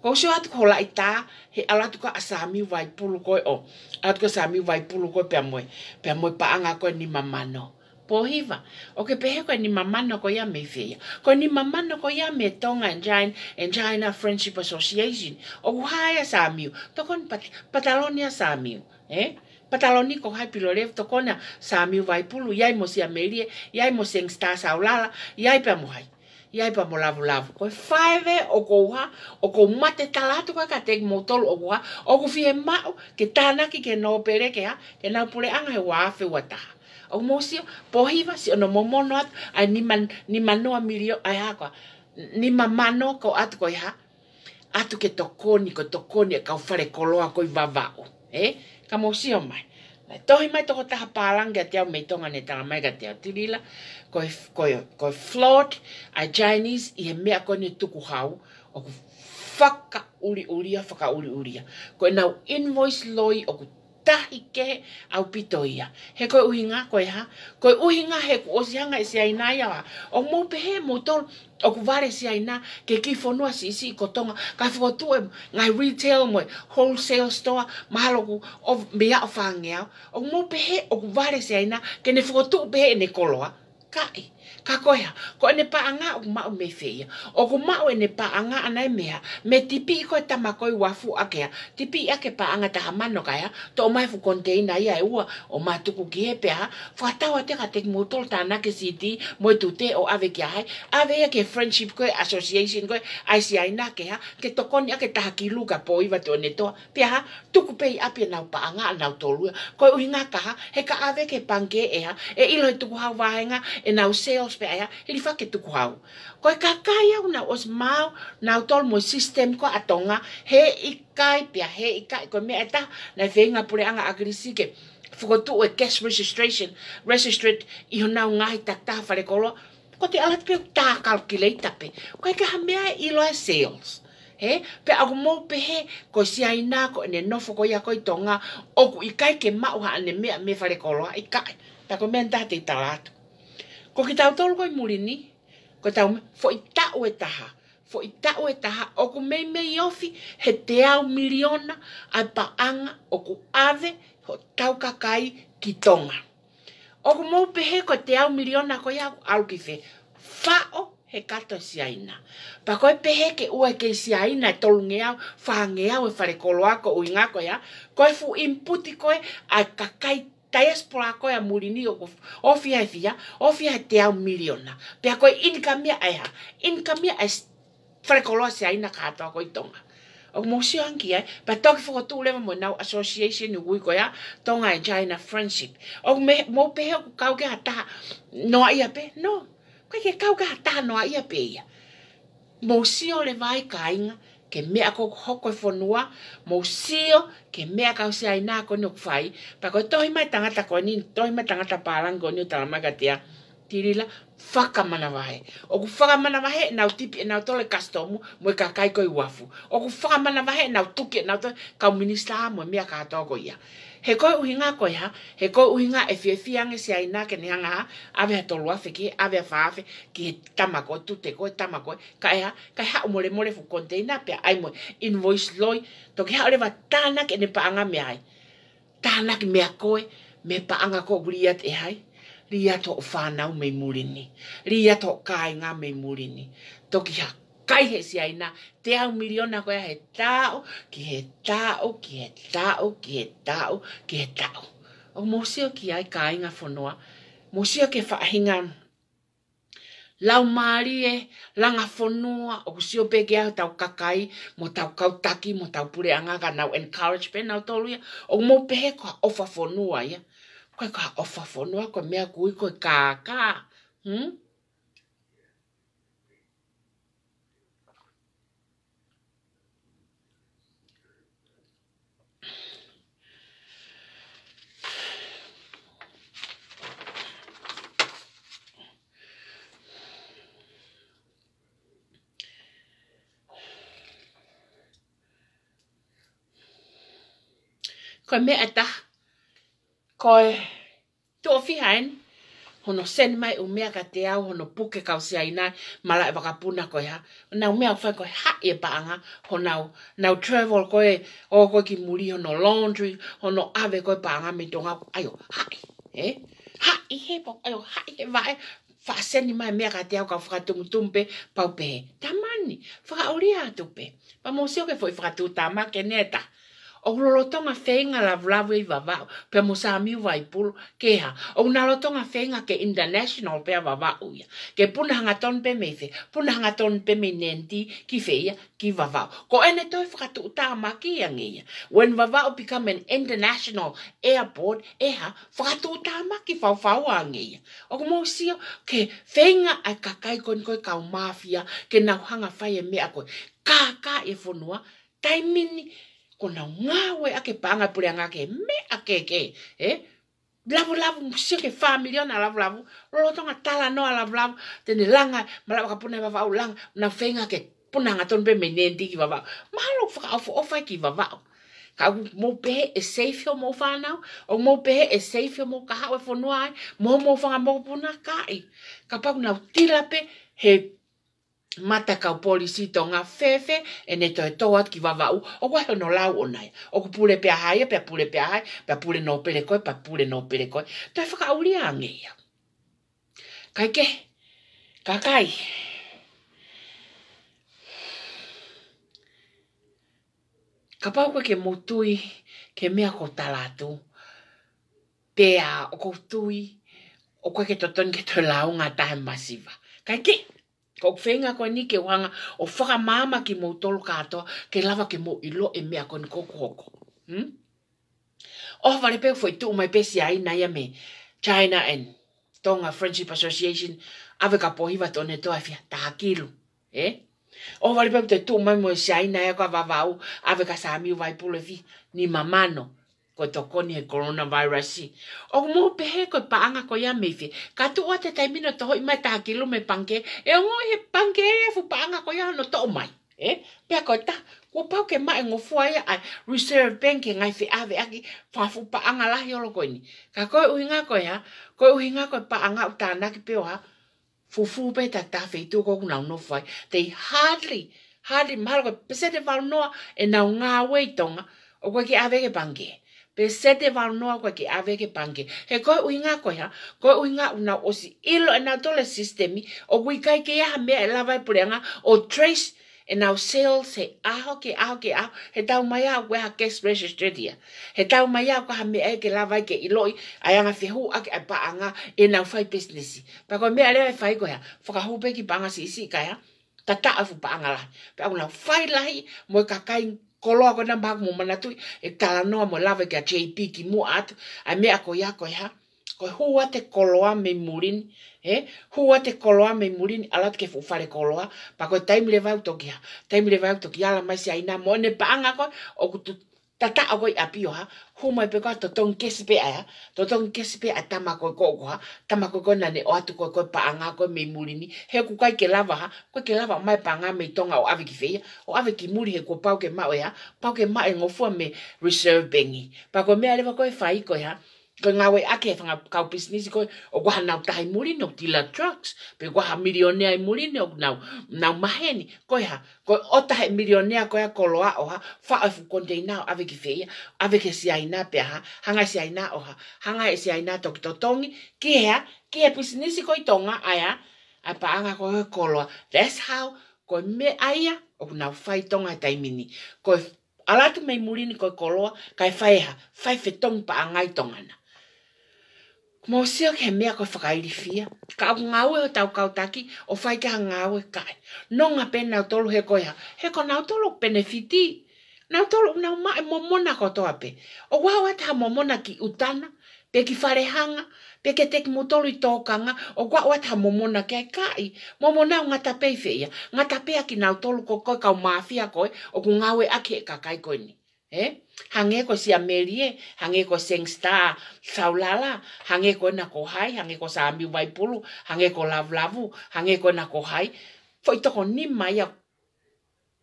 ko usio atu ko lai tā, he ala atu ka asami vai pulu koe o. Ala atu ka asami wai pulu koe pia moe. Pia moe pa anga koe ni mamano. Pohiva. O ke pehe koe ni mamano ko ya me feia. Koe ni mamano ko ya me tonga in China, and jaina friendship association. O kuhaya asami u. Toko ni pat, patalonia asami u. He, eh? patalo ni ko hai pilo lef tokona sa mi vai pulu yai mo si amelie yai mo seng sta sa ulala yai pa mo hai yai pa mo lavu lavu ko faive o ko ha o ko mate talatu ka ka tek motol o wa o ku fie ma ke tana ki ke no pere ke ha ke na pure anga wa fe wa ta o mo si po hi va si no mo mo no at ai ni man ni man no amelie ai ha ka ni mamano ko at ko ha atu ke tokoni ko tokoni e ka fare koloa ko i vavao eh ka mo si o mai. Na tohi mai toko taha pālanga te au meitonga ne tanga mai ka te au tirila, koi, e, koi, e, koi e flot a Chinese i he mea koi ne tuku hau, o ku whaka uri uria, whaka uri uria. Koi nau invoice loi o ku tahi ke au pitoia. He koe uhinga koe ha. Koe uhinga he ku o sianga e si aina ia wa. O mou pehe mo o ku si aina ke ki fonua si isi ko tonga. Ka fuatu e ngai retail moe wholesale store mahalo ku o mea o whangea. O mou pehe o ku si aina ke ne fuatu pehe e ne koloa. Ka e kakoia ko ne pa anga o ma o me o ko ma o ne pa anga ana e mea me tipi ko ta ma koi wa fu a ke tipi a pa anga ta hamano no ka ya to ma fu konteina ia e ua o ma tu ku ki e pe ha fa ta wa te ka te mo tol ta na ke si mo tu te o ave ki ai ave ya ke friendship ko association ko ai si ai na ke ha ke to kon ya ke ta ki luka po i va te o to pe ha tu ku pe a pe na pa anga na to lu ko u hinga ka ha he ka ave ke panke e ha e ilo tu ku ha va e na sales peaia e li faketuku hau koe kakai au na osmao na utol mo system ko atonga he ikai pia he ikai koe mea eta na venga pule anga agrisike fukotu e cash registration registered i hona ngai takta fale kolo ko te alat pe ta calculate pe koe ka hamea ilo sales he pe aku mo pe he ko si ai na ko ne no fo ko ya ko tonga o ku ikai ke ma ha ne me me fare ko lo ikai ta ko menta te talat Ko ki tau tolu koi muri ni. Ko tau me, fo i tau e taha. Fo i tau e taha. O ku mei mei ofi he te au miliona a paanga o ku ave ho tau kakai ki tonga. O ku mou pehe ko te au miliona ko ia au ki fe. Fao he kato e si aina. Pa koe pehe ke ua ke si aina e tolu ngeau, faa ngeau e fare koloako uingako ya. Koe fu inputi koe a kakai diaspora ko ya mulini yo ofi ya via e ofi ya e te au miliona pe ko income ya aha income ya as fre kolosi ai na kato ko itonga o mo si anki ya pa to ki fo tu le mo na association ni wi ko ya tonga e china friendship o me mo pe ko ka ga ta no ai ape no ko ke ka ga ta no ai ape ya mo si o le vai kainga ke mea ko hoko fonua mo sio ke mea ka se ai na ko no fai pa ko toi mai ta ko ni toi mai tangata palang ko ni tala tia tirila faka mana wahe o ku faka mana wahe na tipi na tole kastomu mo ka kai ko wafu o ku faka mana wahe na tuki na to ka minister mo mea ka to ko ia he koe uhi ngā koe ha, he koe uhi ngā e fie fie ange si aina ke ni anga ha, awe ha tolua whiki, awe ha whaafi, ki he tamako, tu te koe tamako, ka e ha, ka e ha umore more fu konteina, pe ai mo invoice loi, to ki ha orewa tāna ke ne paanga me ai, tāna ke mea koe, me paanga ko guriat e hai, ri na o whānau me murini, ri ato o kāinga me murini, to ki ha, kai he si aina te au miliona koea he tāo, ki he tāo, ki he tāo, ki he tāo, ki he tāo. O mōsio ki ai ka inga whanoa, mōsio ke whaahinga lau māri e langa whanoa, o kusio pēke au tau kakai, mo tau kautaki, mo tau pure anga, ka nau encourage pēna o tolu ia, o mō pēhe kua ofa whanoa ia. Koe kua ofa whanoa, koe mea kui koe kā Hmm? ko me ata ko to fi hain hono sen mai o me ka te au hono puke ka se aina mala e vaka puna ko ya na me fa ko ha e pa anga hono na travel ko e o ko ki muri hono laundry hono ave ko pa anga me to nga ayo ha e eh? ha e he po ayo ha e vai fa sen mai me ka te au ka fra tum tum pe pa pe tamani fra oria tu pe pa mo se ke foi fra tu tama ke neta o lolotonga feinga la vlavu i vavau, pe mo sa miu vai pulu, keha, o nalotonga feinga ke international pe vavau ia, ke punahanga ton pe meife, punahanga ton pe me nenti, ki feia, ki vavau. Ko ene toi whakatu uta a maki ia ngia, when vavau become an international airport, eha, whakatu uta a maki fau a ngia. O kumo sio, ke feinga ai kakai koin koi kau mafia, ke nauhanga whaia e mea koi, kaka e whonua, taimini, taimini, kona ngawe ake panga pule ngake me ake ke eh lavu lavu musike familia na lavu lavu lo tonga tala no lavu lavu tene langa malava kapuna va au langa na fenga ke puna ngaton be menendi ki vava malo faka au ofa ki vava ka mo be e safe yo mo fana o mo be e safe yo mo ka ha fo no ai mo mo fanga mo puna kai ka pa na tila pe he mata ka polisi to nga fefe e ne to to at ki va o wa no lau o nai o ku pule pe hai pe pule pe hai pe pule no pele ko pe pule no pele ko te fa ka uri ange ya kai ke ka kai ka pa ke motui ke mea ko talatu pea o ko tui o ko ke to ton ke to lau nga ta masiva kai ke ko fenga ko ni ke wanga o faka mama ki mo tol kato ke lava ke mo ilo e me ko ni koko hoko hmm? o vale pe foi tu mai pesi ai na yame china and tonga friendship association ave ka pohi va tone to afia ta kilo eh o vale pe te tu mai mo sai na ya ka va vau ave ka sami vai pulo vi ni mamano ko to koni e coronavirus o mo pehe ko panga ko ya mefi ka tu o te tai to i mai ta kilo me panke e o he panke e, e fu panga ko ya no to mai e pe ko ta ko pau ke mai ngo fu ai reserve banking e ai fi ave aki fa fu pa anga la yo lo ni ka ko u hinga ko ya ko u hinga ko pa anga u ta na ki pe wa fu fu pe ta ta fe tu ko na no fai they hardly hardly mal ko pe se de val no e na nga we tonga o ko ki ave ke banke pe sete va no ko ki ave ke panke he ko uinga inga ko ha ko u inga una osi ilo e na tole sistemi o wi kai ke ha me e la vai prenga o trace and e na sel se a ho ke a ho ke a he tau mai a we ha guest registered dia he tau mai a ko ha me e ke la vai ke ilo i a yanga hu a ke pa anga e na fai business pa ko me ale fai ko ha fo hu pe ki panga si si ka ya ta ta afu pa anga la pa ko na fai la mo ka kai koloa ko namba mo mana tu e kala noa mo lave ka JP ki mo at a me ako ya ko ha ko huwa te koloa me murin he huwa te koloa me murin alat ke fu fare koloa pa ko time le va utokia time le va utokia la mai se aina mo ne panga ko o ta ta awai a pio ha ho mai pe ka to ton kes pe a to ton kes pe a ta ma ko ko ha ta ma ko na ne o atu ko ko pa anga ko me muri ni he ku kai ke lava ha ko ke lava mai pa anga me tonga o ave ki fe o ave ki muri he ko pa ke ma o ya pa ke ma e ngofu me reserve bengi pa ko me ale ko e fai ko ya ko nga we ake fanga e kau business ko o gwa na tai muri no dealer trucks pe gwa milione ai muri no na na maheni ko ha ko o tai milione ko ya koloa o ha fa of container ave ki fe ave ke si aina pe ha hanga si aina o ha hanga si aina to to tongi ke ha ke business ko i tonga aya a pa anga ko koloa that's how ko me aya o na fai tonga e tai mini ko alatu mai muri ni ko koloa kai fai e ha fai fe tong pa angai tongana Mo sio ke mea ko whakairi fia. Ka au ngau e o tau kautaki, o whai ke hanga au e kai. No ngā pēne nau tolu he koia. He ko nau tolu pene fiti. Nau tolu nau mae momona ko toa pe. O wau e momona ki utana, pe ki wharehanga, pe ke teki mutolu i tōkanga, o kwa o momona ke kai. Momona o ngā tapei feia. Ngā tapea ki nau tolu ko koi kau mafia koi, o ku ngau e ake e kakai koi ni eh? hange ko si Amerie, eh? hange ko Seng Star, Saulala, hange ko na kohai, hange ko sa Ambi Waipulu, hange ko Love Lavu, hange ko na kohai. Foi toko ni maia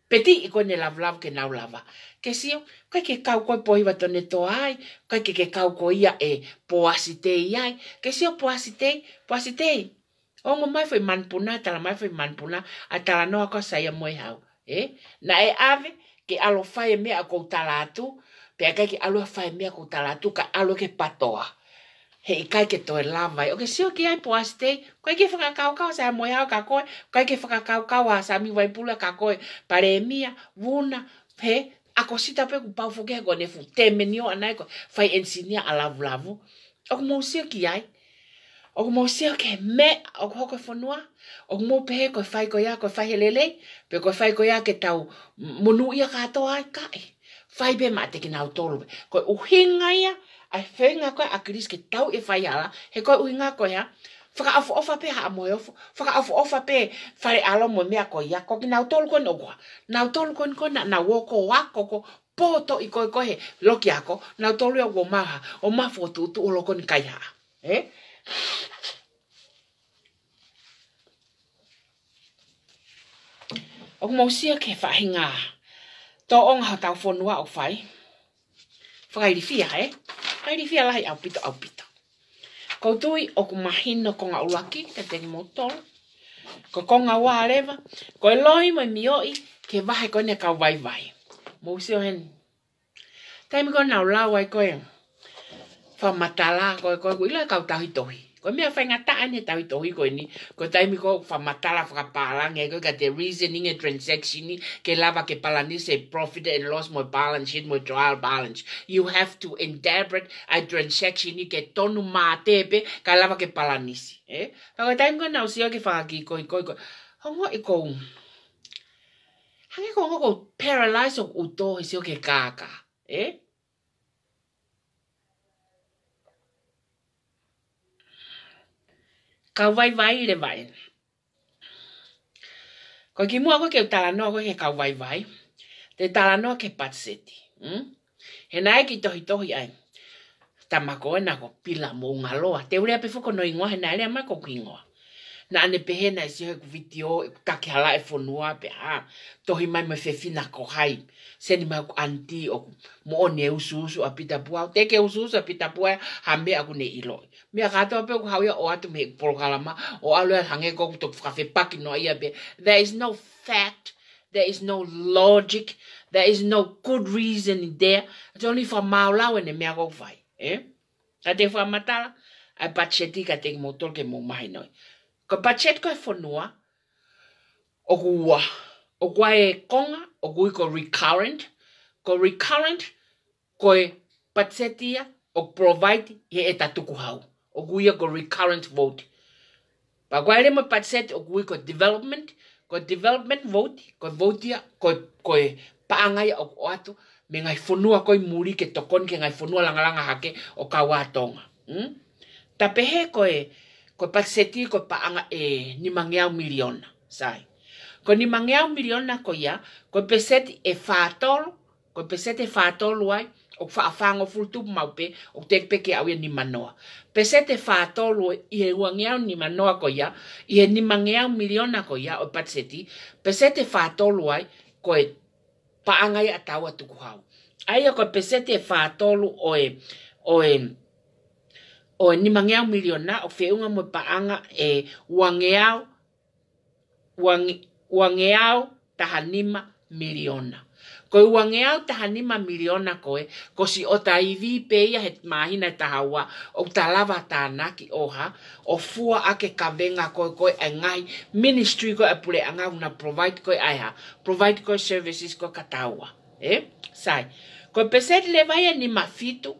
peti i ko ne Love Lavu ke nau lava. Ke sio, kai ke kau koi po hiwa tone to ai, kai ke ke kau ia e po asitei ai. Ke sio po asitei, po asitei. Ongo mai foi manpuna, tala mai foi manpuna, a tala noa ko saia moe hau. Eh? Na e ave, ke alo fai e mea kou talatu, pia kai ke alo fai e mea kou talatu, ka alo ke patoa. He i kai ke toi lama, o ke sio ki ai poaste, kua ke whakakau kau sa moe hao ka koe, kua ke whakakau kau sa mi wai pula ka koe, pare e mia, wuna, he, ako sita pe ku pau fukeha kua nefu, te menio anai kua, fai ensinia alavu lavu, o ke mousio ki ai, o ko mosia ke me o ko hoko fonua o mo pe ko fai ko ya ko fai lele pe ko fai ko ya ke tau munu ia ka to kai fai be mate ki nau tolu ko uhinga ia ai fenga ko a kris ke tau e fai ala he ko uhinga ko ya faka afu ofa pe ha mo yo faka afu ofa pe fai alo mo me ko ya ko ki nau tolu ko nogwa nau tolu ko na na wo ko wa ko poto i ko ko he lokiako nau tolu ya e wo maha o mafo tu tu ni kai ha eh Ông mô xia khe phá hình à. Tô ông hào tàu phôn nua ọc phái. đi di fia he. đi di là lahi au pito au pito. Ko tui o ku mahina ko ngā ulaki te te motol. Ko ko ngā wā lewa. Ko e loi mai mioi ke wahe koe ne kau vai vai. Mō sio tại Taimi con nào lao ai koe. em. fa matala e ko ko ko ila ka ta hitohi ko me fa ngata ane ta hitohi ko ni ko tai mi ko fa matala fa pala nge ko ka the reasoning a e transaction ni ke lava ke pala ni se profit and loss mo balance sheet mo trial balance you have to interpret a transaction ni ke tonu ma tepe ka lava ke pala ni si eh ko tai ngona usi ke fa ki ko ko ko hongo e ko hange ko ko paralyze o to hisi o ke kaka eh ka wai wai le wai. Ko ki mua ko ke utara noa ko ke ka wai wai, te utara noa ke patseti. Mm? He nae ki tohi tohi ai. Ta mako e nako pila mo unga loa. Te ulea pifuko no ingoa, he nae lea mako ku ingoa. na ane pehe na isi hoi e kuwitio e ka ke hala e whonua pe a tohi mai mai whewhina ko hai se ni mai ku anti o ku mo o ha ne usu usu a pita pua o teke usu usu a pita pua ha me aku ne iloi me a kato ape ku hawea o atu me polokalama o alue hange ko ku toku whakawhi paki no ia pe there is no fact there is no logic there is no good reason in there it's only for maulau ene mea kou whai eh? a te whamatala ai patsheti ka teki motol ke mou mahi noi Ko budget ko e whanua, o kua, o kua e konga, o kui ko recurrent, ko recurrent, ko e patsetia, o provide ye e tatuku hau. O kui e ko recurrent vote. Pa kua ere mo patset, o kui ko development, ko development vote, ko vote ya, ko, e paangaya o ko atu, me ngai whanua ko i muri ke tokon ke ngai whanua langalanga hake o kawa tonga. Hmm? Ta pehe ko e, ko paseti ko pa anga e ni mangia milion sai ko ni mangia milion ko ya ko peset e fatol ko peset e fatol wai o fa afang o fultu maupe o tek peke e e au ni manoa peset e fatol i e wangia ni manoa ko ya i e ni mangia milion ko ya o paseti peset e fatol wai ko e pa anga ya tawa tu ko hau ai ko peset e fatol o e o e, o e o ni mangeau miliona o feunga mo paanga e wangeau wange, wangeau tahanima miliona ko wangeau tahanima miliona koe ko si o taivi pe ia het mahina e tahawa o talava tana ki oha o fua ake kavenga ko ko engai ministry ko apule e anga una provide ko aiha provide ko services ko katawa eh sai ko pese leva e ni mafitu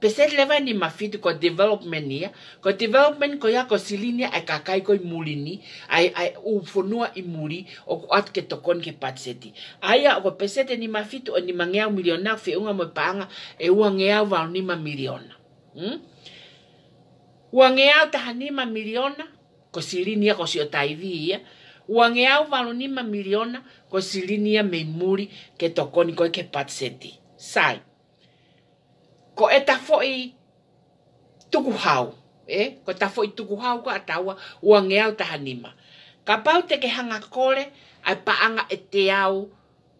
peset leva ni mafiti ko development ya ko development ko ya ko silini ai kakai ko imulini ai ai ufunua imuli o at ke tokon ke patseti aya ko peset ni mafiti o ni mangea miliona fe unga mo e uangea wa ni ma miliona hmm? uangea tahani ma miliona ko silini ya ko siotaivi ya uangea wa ni ma miliona ko silini ya meimuli ke tokon ko ke patseti sai ko e ta foi tuku hau e eh? ko ta foi tuku hau ko atawa ua nge ta hanima ka pau te ke hanga kole ai paanga e te au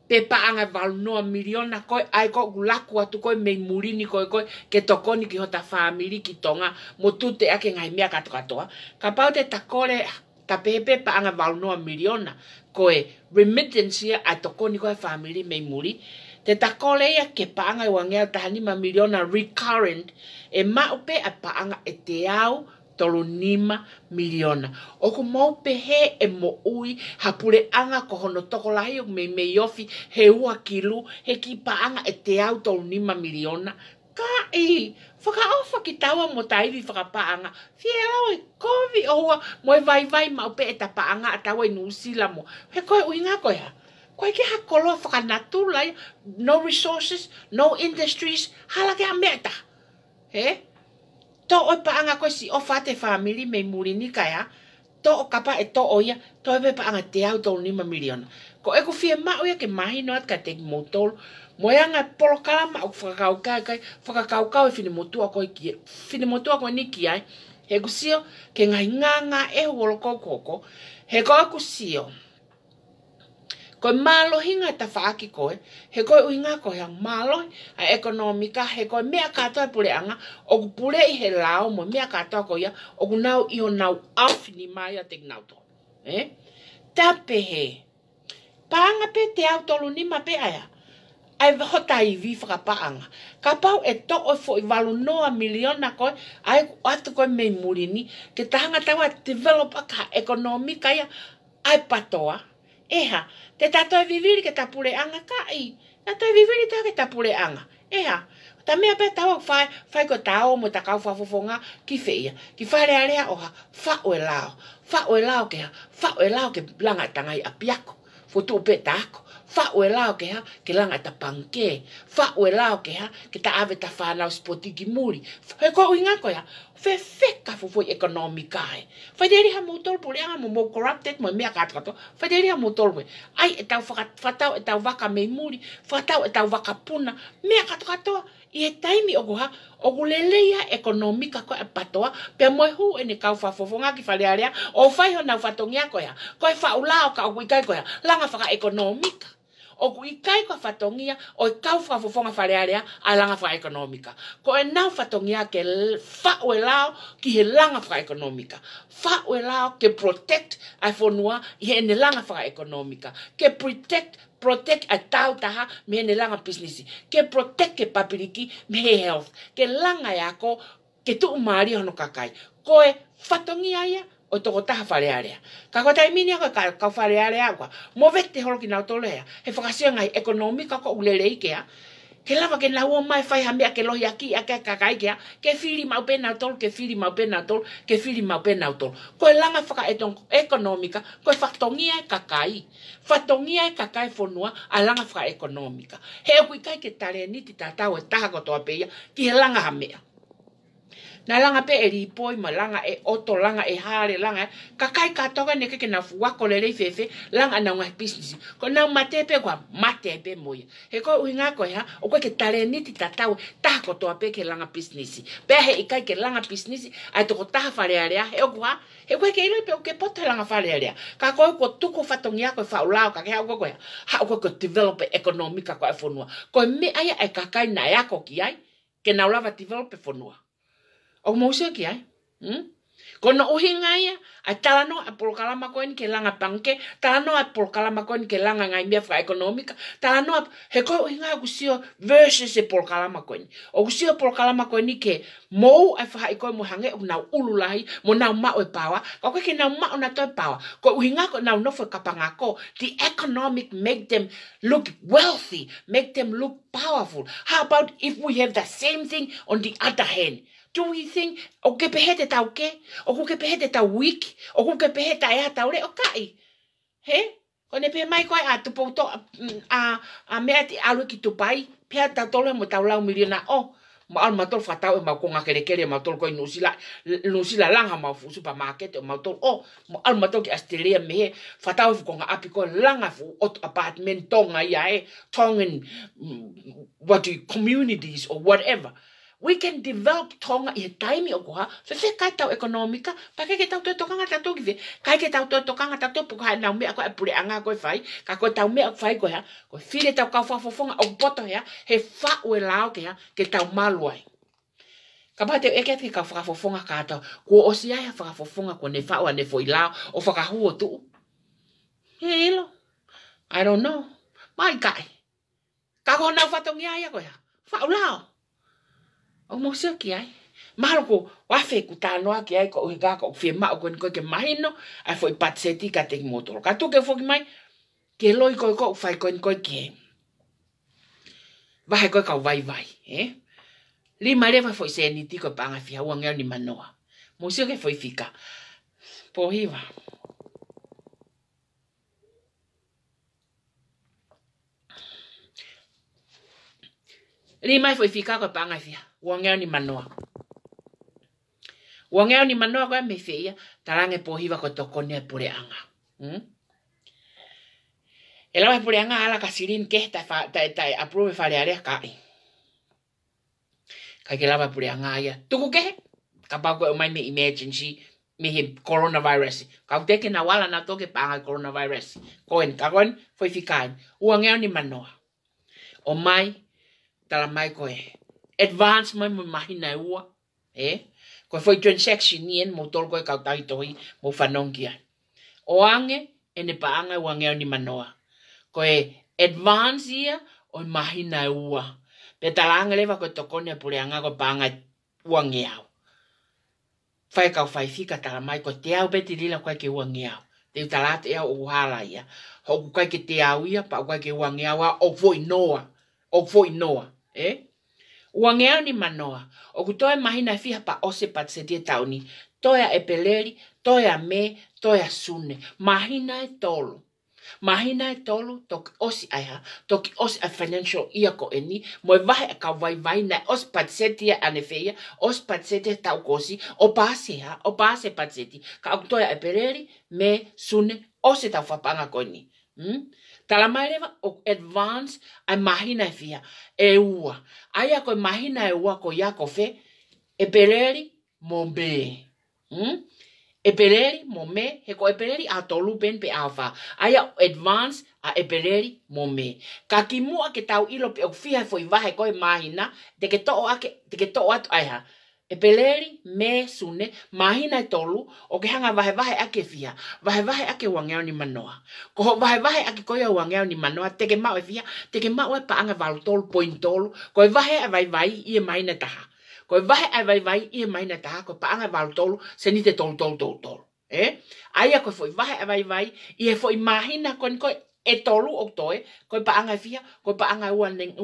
pe paanga valu e noa miliona koe, ai ko gulaku atu koe mei murini koe koe, ke tokoni ki hota whaamiri ki tonga, mo tute ake ngai mea katoa. Ka pau te takore ka pepe pa anga valnoa miliona ko e remittance ia a toko ni koe family mei muri te takole ia ke pa anga i wangea tahanima miliona recurrent e maupe a pa anga e te au tolu nima miliona. O ku maupe he e mo ui hapule anga ko hono toko lahi o mei mei ofi he ua kilu he ki pa anga e te au tolu nima miliona. Ka i! Whaka o whaki tawa mo taiwi whaka paanga. Whie rau i e kovi oua mo e vai vai mau pe e ta paanga a tawa i nusila mo. He koe ui ngā koe ha. Koe ke ha koloa whaka natu lai. No resources, no industries. Hala ke a mea ta. He? Tō oi paanga koe si o whate whamiri mei muri ni kai ha. Tō o kapa e tō oia. Tō e pe paanga te au tō nima miliona ko e ko fie mau ke mahi no at ka te motol mo ia ngai polo kala ma ok faka kau kai kai faka kau kau e fine motua ko e ki motua ko ni ki ai he ku sio ke ngai nga nga e ho wolo kou koko he ko e ku sio ko e malo hinga ta faaki ko he ko e uinga ko hea malo a ekonomika he ko e mea katoa pule anga o ku pule i he lao mo mea katoa ko ia o ku nau i nau au fini mai a tek nau to eh? tape he tape he paanga pe te au tolu ni ma pe aia. Ai waho tai vi whaka paanga. Ka pau e to o fo i walu noa miliona koe, ai atu koe mei muri ni, ke tahanga tawa developa ka ekonomi ka ia, ai patoa. Eha, te tato e viviri ke tapule anga ka i, na tato e viviri tawa ke tapule anga. Eha, ta mea pe tawa fai, fai ko tao mo ta kau fafofo ki feia, ki fai rea rea oha, fa o e lao, fa o e lao ke ha, fa o e lao ke langa tangai a apiako fotu upe tako. Fa ue lao ke ha, ke langa ta panke. Fa ue lao ke ha, ke ta ave ta whanau spoti ki muri. He koe ui ngako ya, fe fe ka fo fo ekonomika e fa deri ha motor pou le amo mo corrupted mo me ka to fa deri ha motor we ai e ta fa fa ta e ta va ka me muri fa ta e va ka puna me ka to e ta mi o goha o go le le ya ekonomika ko e patoa pe mo hu e ne ka fa fo fo nga ki fa le area o fa yo na fa to nya ko ya ko fa ula o ka o ko ya la nga fa ka ekonomika o ku i kai kwa fatongia o i kau fwa fofonga whareare a langa fwa ekonomika. Ko e nau fatongia ke fa ue lao ki he langa fwa ekonomika. Fa ue lao ke protect ai fonua i he ene langa fwa ekonomika. Ke protect protect a tau taha me ene langa business. Ke protect ke papiriki me he health. Ke langa yako e ke tu umari hono kakai. Ko e fatongia ia o toko taha whare area. Ka kwa tai mini aka ka, ka whare area akwa, mo vete holoki nao tolo ea, he whakasio ngai ekonomi kako ulele ikea, ke lava ke nao mai whai hamea ke lohi aki a ke kaka ikea, ke whiri mau pena tolo, ke whiri mau pena tolo, ke whiri mau pena tolo. Ko e langa whaka e tonko ekonomika, ko e whatongia e kakai, whatongia e kakai whonua a langa whaka ekonomika. He hui kai ke tare niti tatau e taha kotoa peia ki he langa hamea na langa pe e ripoi ma langa e oto langa e hale langa e- ka kai ka toga ne keke na fuwa ko lele fefe langa na unha business ko na matepe kwa matepe moya he ko ui ngako ya o kwa ke tare niti tatawe taha ko toa peke langa business pe he ikai ke langa business ai toko taha fare area he okwa he kwa ke ilipe uke pote langa fare area ka ko ko tuku fatongi ako e faulao ka ke hau kwa ha ukwa ko develop economica kwa e fonua ko me aya e kakai na yako kiai ke na ulava develop e fonua o mousia ki ai mm? Kono ohinga ia, ai talano a polkalama koen ke langa panke, talano a polkalama koen ke langa ngai mia fra ekonomika, talano a heko ohinga ku sio versus e polkalama koen. O ku polkalama koen ni ke mo ai fra eko mo hange u na ulu mo na ma o pawa, ko ke na to pawa. Ko ko na the economic make them look wealthy, make them look powerful. How about if we have the same thing on the other hand? Do we think o ke pehe te tau ke? O ku ke pehe te tau wiki? O ku ke pehe ta ea tau re o kai? He? O ne pe mai koe a tupou to mm, a, a mea te alu ki tupai. Pea ta tolu e mo tau lau miriona o. Ma alu ma tolu fatau e ma konga kere kere ma tolu koe nusila, nusila langa ma fu supa market o ma tolu o. Ma alu ma tolu ki astelea mehe fatau fu konga api koe langa fu otu apartment tonga ia e. Tongan mm, what do you, communities or whatever. we can develop tonga i time taimi o ko ha fe fe kai tau ekonomika pa ke ke to tonga ta to give kai ke tau to tonga ta to puka na me ko apure anga ko fai ka ko tau me ko fai ko ha ko file tau ka fa fofonga o boto ya he fa o lao ke ha ke tau malu ai ka ba te e ke ka fa fofonga ka ta ko o sia ya fa fofonga ko ne fa o ne foi lao o fa ka hu tu he i don't know my guy ka ko na fa tonga ya ko ya fa lao o mo se ki ai malo ko wa fe ku ta no ki ai ko ga ko fi ma ko ko ke mai no ai foi patseti ka te motor ka tu ke fo ki mai ke loi ko ko fai ko ko ke vai ko ka vai vai eh li mare va foi se ni ti ko pa nga fi ha wanga ni manoa mo se ke foi fika po hiva Rimai foi ficar com a panga, filha. uongeo ni manoa uongeo ni manoa gwa mifia tarange pohiva kotokonia pure anga mm? ela pure anga ala kasirin kehta fa, ta, ta, approve falearea kai kaikki lava pure anga ja tuku kehe kapako umaimi emergency he coronavirus. Kau teke na wala na toke panga coronavirus. Koen, kakoen, foi fikain. Uangeo ni manoa. O mai, tala mai koe. advance mai mai mai nei ua. E? Ko e foi transaction ni en motor ko ka tai toi mo fanongia. E o ange e ne paanga ua ngeo ni manoa. Ko e advance ia o e mai nei ua. Pe talanga leva ko tokone pure anga ko paanga ua ngeao. Fai ka fai fika ta mai ko te au beti lila ko ke ua ngeao. Te utalata ea o hala ia. ho ko ke te au ia, pa ko ke ua ngeao a o foi noa. O foi noa. Eh? Uangea ni manoa, o ku toe mahina fia pa ose patsetia tauni, toia epeleri, toia me, toia sunne, mahina e tolu. Mahina e tolu toki osi aiha, toki osi a financial ia ko eni, mo e vahe a ka vai vai na osi patsetia ane feia, osi patsetia tau kosi, o pase ha, o pase patseti, ka au toia epeleri, me, sunne, osi tau whapanga ko eni. Hmm? Tala mai lewa o advance ai mahina e fia. E ua. Ai ako e mahina e ua ko ia ko fe. E pereri mo be. Hmm? E pereri mo me. He ko e pereri a tolu ben pe awha. Ai ako advance a e pereri mo me. Ka ki mua ke tau ilo pe o fia foi vahe ko e mahina. Te ke to o ake. Te ke to o ato ai ha. Ai e peleri me sune mahina e tolu o ke hanga vahe vahe ake fia, vahe vahe ake wangeo ni manoa. ko ho vahe vahe ake koya wangeo ni manoa, teke mao e fia, teke mao e paanga valo tolu, poin tolu, koe vahe a vai vai i e maina taha. Koe vahe a vai vai i e maina taha, ko paanga valo tolu, se ni te tolu, tolu, tolu, tolu. Eh? Aia koe foi vahe a vai vai i e foi mahina koe koi e tolu o toe, koe paanga e fia, koe paanga e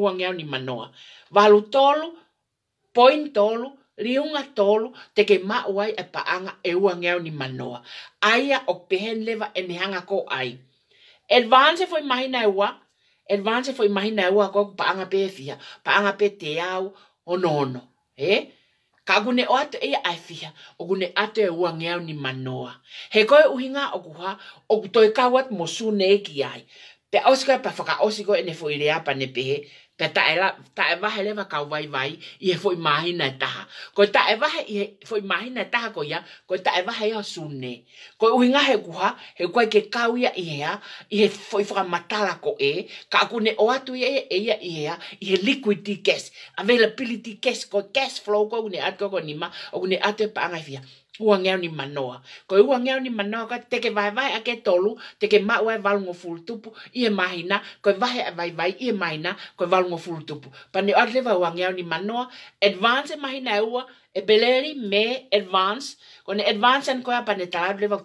wangeo ni manoa. Valo tolu, poin tolu, liunga tolu te ke mauai e paanga e uangeo ni manoa. Aia o pehen lewa e nehanga ko ai. Advance e foi mahi na e ua, advance e foi mahi na ua ko paanga pe fia, paanga pe te au o nono. He? Eh? Ka gune o ato ea ai fia, o gune ato e uangeo ni manoa. He koe uhinga o guha, o kutoi kawat mo su ne ki ai. Pe osikoe pa whaka osikoe ne fo ilea pa ne pehe, Ta ta ela ta e va hele va ka vai vai e fo imagina ta. Ko ta e va e fo imagina ta ko ya, ko ta e va he o sunne. Ko u inga he kuha, he kwa ke ka u ya e ya, e fo fo matala ko e, ka ku ne o atu ye e ya e ya, e liquidity cash, availability cash ko cash flow ko ne at ko ni ma, o ne at e pa nga fia ua ngeo ni manoa. Ko i ua ngeo ni manoa, ko teke vai vai ake tolu, teke ma mau e valungo fulutupu, i e mahina, ko vahe e vai vai, i e mahina, ko i valungo fulutupu. Pane o atleva ua ngeo ni manoa, advance e mahina e ua, e beleri me advance, ko advance an koea pane tala, atleva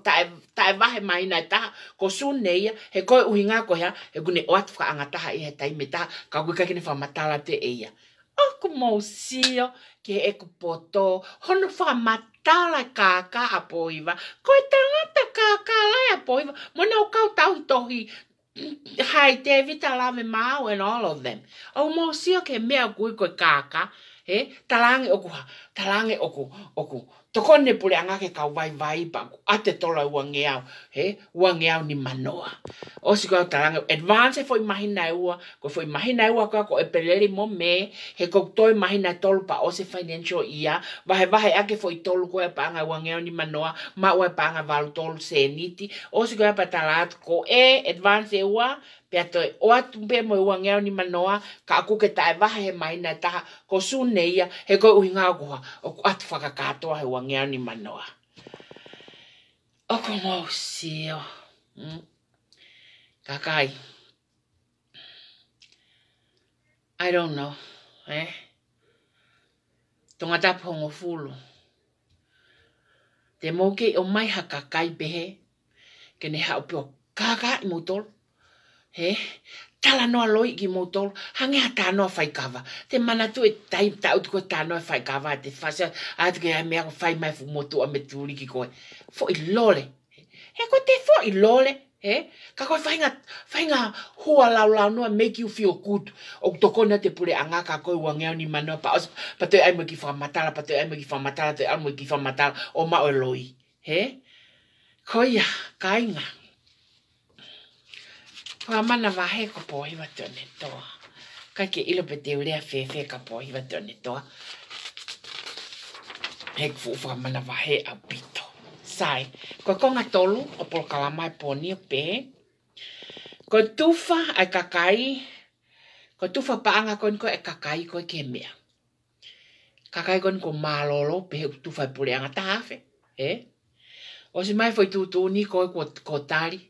ta e vahe mahina e taha, ko sun neia, he koe uhinga koea, he gune oatuka angataha i he taime taha, ka kui kakine matala te eia aku mau sio ke eku poto hono fa matala kaka apoiva ko ta tangata kaka la apoiva mona o kau tau tohi mm, hai te vita lave mau and all of them o mau sio ke mea gui ko kaka he talange oku talange oku oku toko ne pule anga ke ka wai wai pa ate tola uange au he uange au ni manoa o si ko tarang advance fo imagina e ua ko fo imagina e ua ko ko e peleri mo me he ko to imagina tol pa o se financial ia Vahe vahe ake fo i tol ko e pa anga uange au ni manoa ma ua pa anga val tol se niti o si ko e pa talat ko e advance e ua pia toi o atu pe mo ua ngeo ni manoa ka aku ke tae vaha he mai na taha ko su neia he koi uhi ngā guha o ku atu whakakatoa he ua ngeo ni manoa. O ko mau sio. Mm. Ka kai. I don't know. Eh? Tonga tapu hongo fulu. Te mouke o mai haka kai pehe. Kene hao pio kaka i mutolo he tala noa aloi ki mo tol hange ata no te mana tu e tai ta ut ko ta no fai kava te fasa at ge me ko fai mai fu motu a metuli ki ko fo i lole he ko te fo i lole he ka ko fai nga fai nga ho ala make you feel good o to ko te pure anga ka ko wa ni mana pa os pa te ai mo ki fa matala pa te ai mo ki fa matala te ai mo ki fa matala o ma o loi he ko ia, kainga Ngā mana wahe ko pōhiwa tōne toa. Kai ke ilo pe te urea whewhe ka pōhiwa tōne toa. He ku whuwha mana wahe a bito. Sai, koe konga tolu o polo kalamai e pōni o pē. Ko tufa ai e kakai. Ko tufa paanga koni ko e kakai koe ke mea. Kakai koni ko mālolo pe he tufa i e pureanga tahawhe. Eh? O mai foi tūtūni koe ko, ko tari. Ko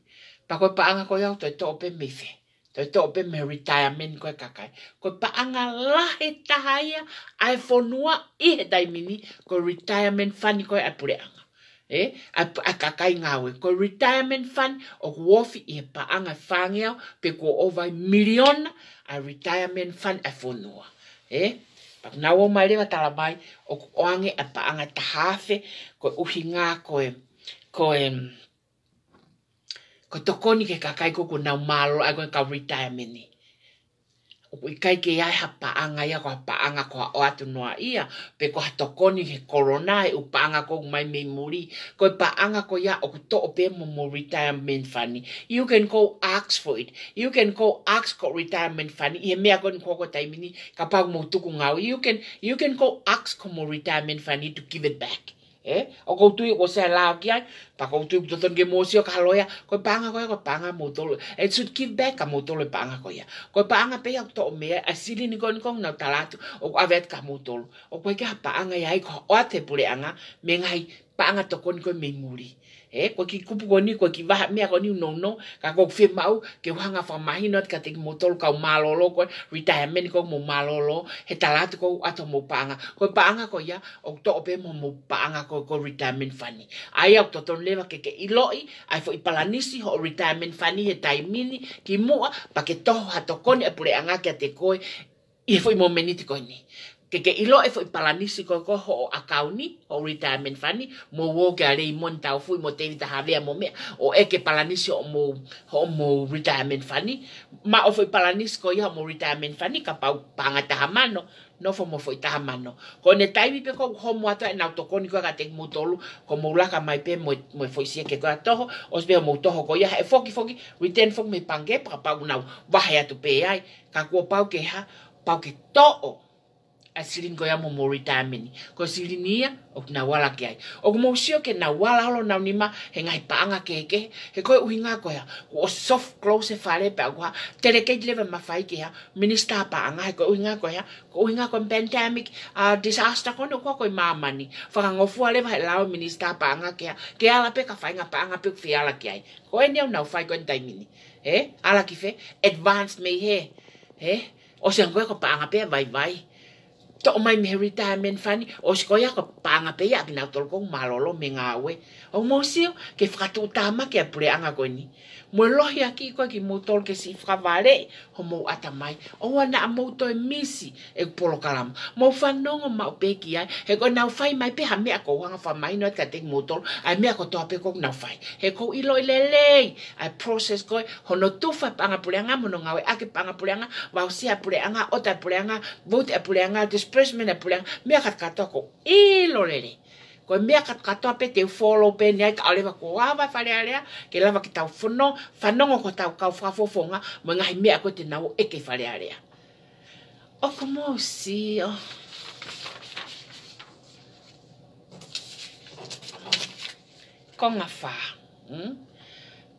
pa koe paanga koe au, toi tope mife. Toi tope me retirement koe kakai. Koe paanga lahe tahaia, ai i he daimini, koe retirement fani koe apureanga. e eh, a, kakai ngawe ko retirement fund o wofi i e paanga anga fangia pe ko over million a retirement fund a fonua e eh? Pak na wo mai wa tala mai o ange a pa tahafe ko uhinga ko ko em eh, ko tokoni ke kakai koko na malo ai ko ka retirement ni o kai ke ai ha pa anga ya ko pa o atu noa ia pe ko tokoni ke corona e u pa anga ko mai me muri ko e paanga anga ko ya o to o mo mo retirement fani you can go ask for it you can go ask for retirement fani e me ko ko ko time ni ka pa mo tuku ku ngau you can you can go ask for retirement fani to give it back eh o ko tu o se la ki ai pa ko tu to tonge mo sio o ka loya ko panga ko ko panga mo to e should give back a mo to le panga ko ya ko panga pe ya to me a sili ni kon kon na talatu o e ko avet ka mo to o ko ke pa anga ya ko o te pure anga me ngai pa anga to kon ko me nguri e eh, ko ki kupu ko ni ko ki va me ko ni no no ka ko fe mau ke hanga fa mai not ka te motol ka malolo ko retirement ko mo malolo he talat ko ato mo panga ko panga ko ya okto ope mo mo panga ko ko retirement fani ai okto ton leva ke ke iloi ai fo i palanisi ho retirement fani he taimini ki mo pa ke to ha to ko ni apure e anga ke te ko e foi mo ni ke ke ilo e foi palanisi ko ko ho akauni o retirement fani mo wo gare i monta o fui mo te vita havea mo mea o e ke palanisi o mo ho mo retirement fani ma o foi palanisi ko iha mo retirement fani ka pau panga taha mano no fo mo foi taha mano ko ne taibi pe ko ho mo ata e na autokoni ko ka tek mutolu ko mo ulaka mai pe mo mo foi sie ke ko toho os be mo toho ko iha e foki foki retain fok me pange pa pau na wahaya tu pe ai ka ko pau ke ha pau ke to'o. asirin ko ya mo moritamini ko sirinia ok na wala ke ai ok mo sio ke na wala holo na unima he ngai panga ke ke he ko uinga ko ya ko soft close fare pa kwa tere ke leve ma fai ke ya minister pa anga ko uinga ko ya ko uinga ko pandemic a disaster ko no ko ko mama ni fa ngo fu ale va lao minister pa anga ke ya ke ala pe ka fai nga pa anga pe fi ala ke ai ko en na fai ko ntaimini eh ala ki fe advance me he eh o se ngo ko pa anga pe vai vai to my retirement fani o se koya ko panga pe yak na tol malolo me ngawe o mo ke fratu tama ke pre anga ko ni mo lohi a ki ko ki mo tol ke si fra vale ho mo ata mai o wana a mo to e misi e polo karam mo fa no ngo ma pe ki ai he ko na fai mai pe ha me ko wanga fa mai no ka te mo tol a me ko to pe ko na fai he ko i lo le le a process ko ho no tu fa pa nga pu nga mo no nga we a ke pa nga pu nga va o si a pu nga o ta pu nga vote a pu nga disbursement a pu nga me ka ka to ko i lo le le ko me ka ka to pe te follow pe ni ai ale ko wa ba fa le ale ke la ba ki ta fo no fa no ko ta ka fo fo fo nga mo nga me ko te na o e ke fa le ale o ko mo si o ko nga fa mm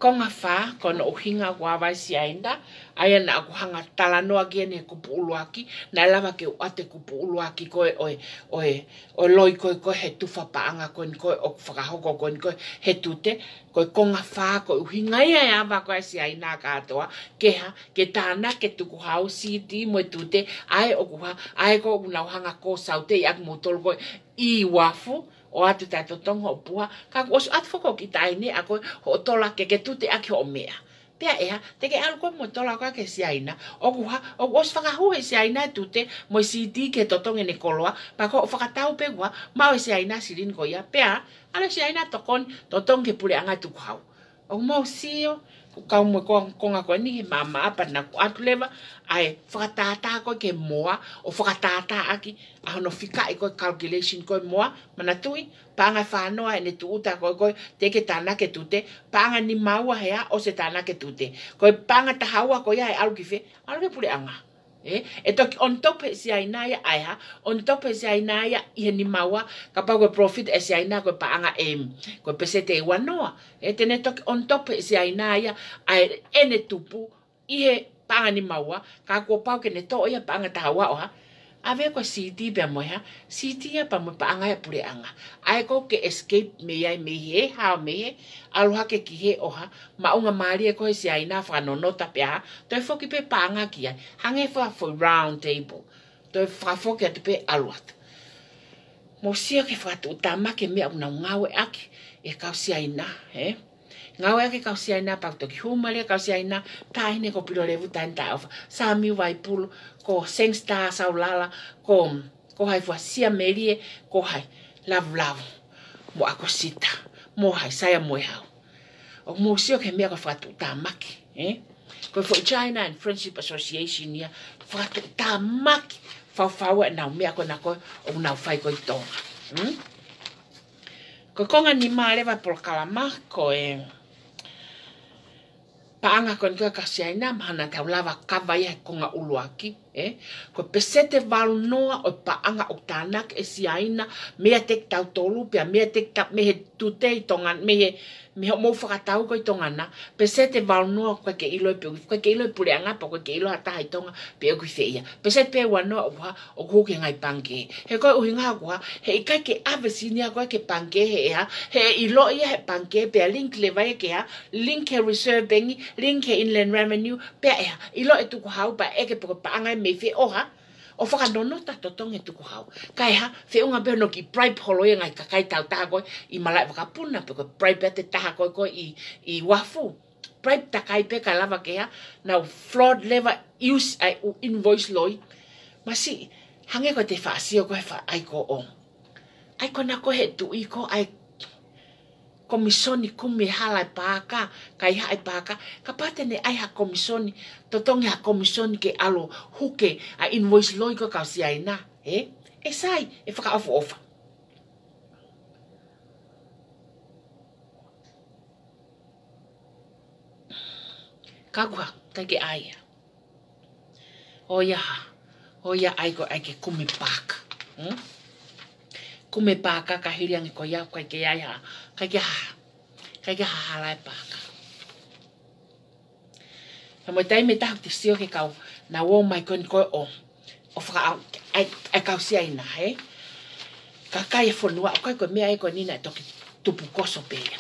ko nga fa ko no hinga wa ba si ainda aia na aku hanga tala noa ki ene kupu uluaki, na lava ke uate kupu uluaki koe oe, oe, oe loi koe koe he tufa paanga ko ni koe, oku whakahoko ko ni koe he tute, koe konga whaa koe uhi ngai ai ava koe si ai nā katoa, keha, ke tāna ke tuku hao si ti moe tute, ai oku ha, ai ko oku nau hanga kō sau te iak mūtolo koe i wafu, o atu ton totonga o pua, kako osu atu whoko ki tāi ne, a koe ho tola ke ke tute aki o mea pea eha te ke alu koe moi tola ke si aina o kuha o kuos whakahu e si aina e tute moi si di ke totonge ne koloa pako o whakatau pe kua mau e si aina sirin koia pea ala si aina tokon totonge pule angatu kuhau o mau sio kau mo ko konga ko ni mama apa na ku atu leva ai fatata ko ke moa o fatata aki a no fika i e ko calculation ko moa mana tui panga fa no e ai ne tuuta ko ko teke ke tana ke tute panga ni maua hea o se tana ke tute ko panga ta hawa ko ya ai alu ki fe alu ke anga e e toki on top e si aina ya aiha on top e si aina ya i ni mawa ka pa ko profit e si aina ko pa anga em ko pesete wa noa e tene toki on top e si aina ya ai ene tupu i he pa ni mawa ka ko pa ke ne to ya pa anga ta wa o ha ave ko CD be mo ha ya pa mo pa anga ya pure anga ai ko ke escape me ya me he ha me alu ha ke ki he o ha ma unga mari e ko si ai na fa no nota pe ha to fo pe pa anga ki ai hange fa fo round table to fa fo ke pe alu at mo si ke fa tu ta ma ke me una unga ak e, e ka si ai na he eh? nga wa ke kau sia ina pak to ki huma le kau sia ina ta ine ko piro le buta nta of sa mi wai pul ko seng sta sa ulala ko ko hai fua sia merie ko hai lav lav mo ako sita mo hai sa ya mo ha o mo sio ke mea ko fa tu ta maki eh ko fo china and friendship association ya fa tu ta maki fa fa wa e na mea ko na ko o na fai ko to mm Ko konga ni mare va por kalama ko e eh. paanga kon ka kasi ai na mana te ulava kava ia e konga uluaki. e ko pesete valu noa o paanga o tanak e si aina me te tau tolu pia me te tap me he tute i tonga me he me mo mou whakatau koi tonga na pesete valu noa koe ke ilo i e piu koe ke ilo i e pule anga pa ko ke ilo ata hai tonga pe o kui pesete pe ua noa ua o ko ke ngai pangke he ko uhi ngā kua he i kai ke ave sinia koe ke pangke he ea he ilo i he pangke pe a link le vai e ke ea link he reserve bengi link he inland revenue pe a ilo e ko hau pa eke pa koe paanga me fe oha o faka nono ta totonge tu ko hau kai ha fe unga be no ki bribe holo yanga e ka kai tau ta ko i mala faka puna pe ko bribe te ta ko ko i i wafu bribe ta kai pe ka lava ke ha na fraud lever use i uh, invoice loi ma si hange ko te fa si ko fa ai ko o ai ko na ko he tu i ko ai komisoni kumi hala e paka, kai hae paka, ka pate ne ai ha komisoni, totongi ha komisoni ke alo huke a invoice loiko kau si ai na, e? E sai, e whaka ofu ofa. Kagua, tage aia. Oia ha, oia aiko aike kumi paka. Hmm? kume paka ka hiri ang ko yau kai ke ai ha kai ke ha kai ke ha ha lai paka ta mo tai me ta ti sio ke kau na wo mai kon ko o o fra ai ai kau si ai na he ka kai fo e lua ko ko me ai ko e ni na e toki tupu koso pe ya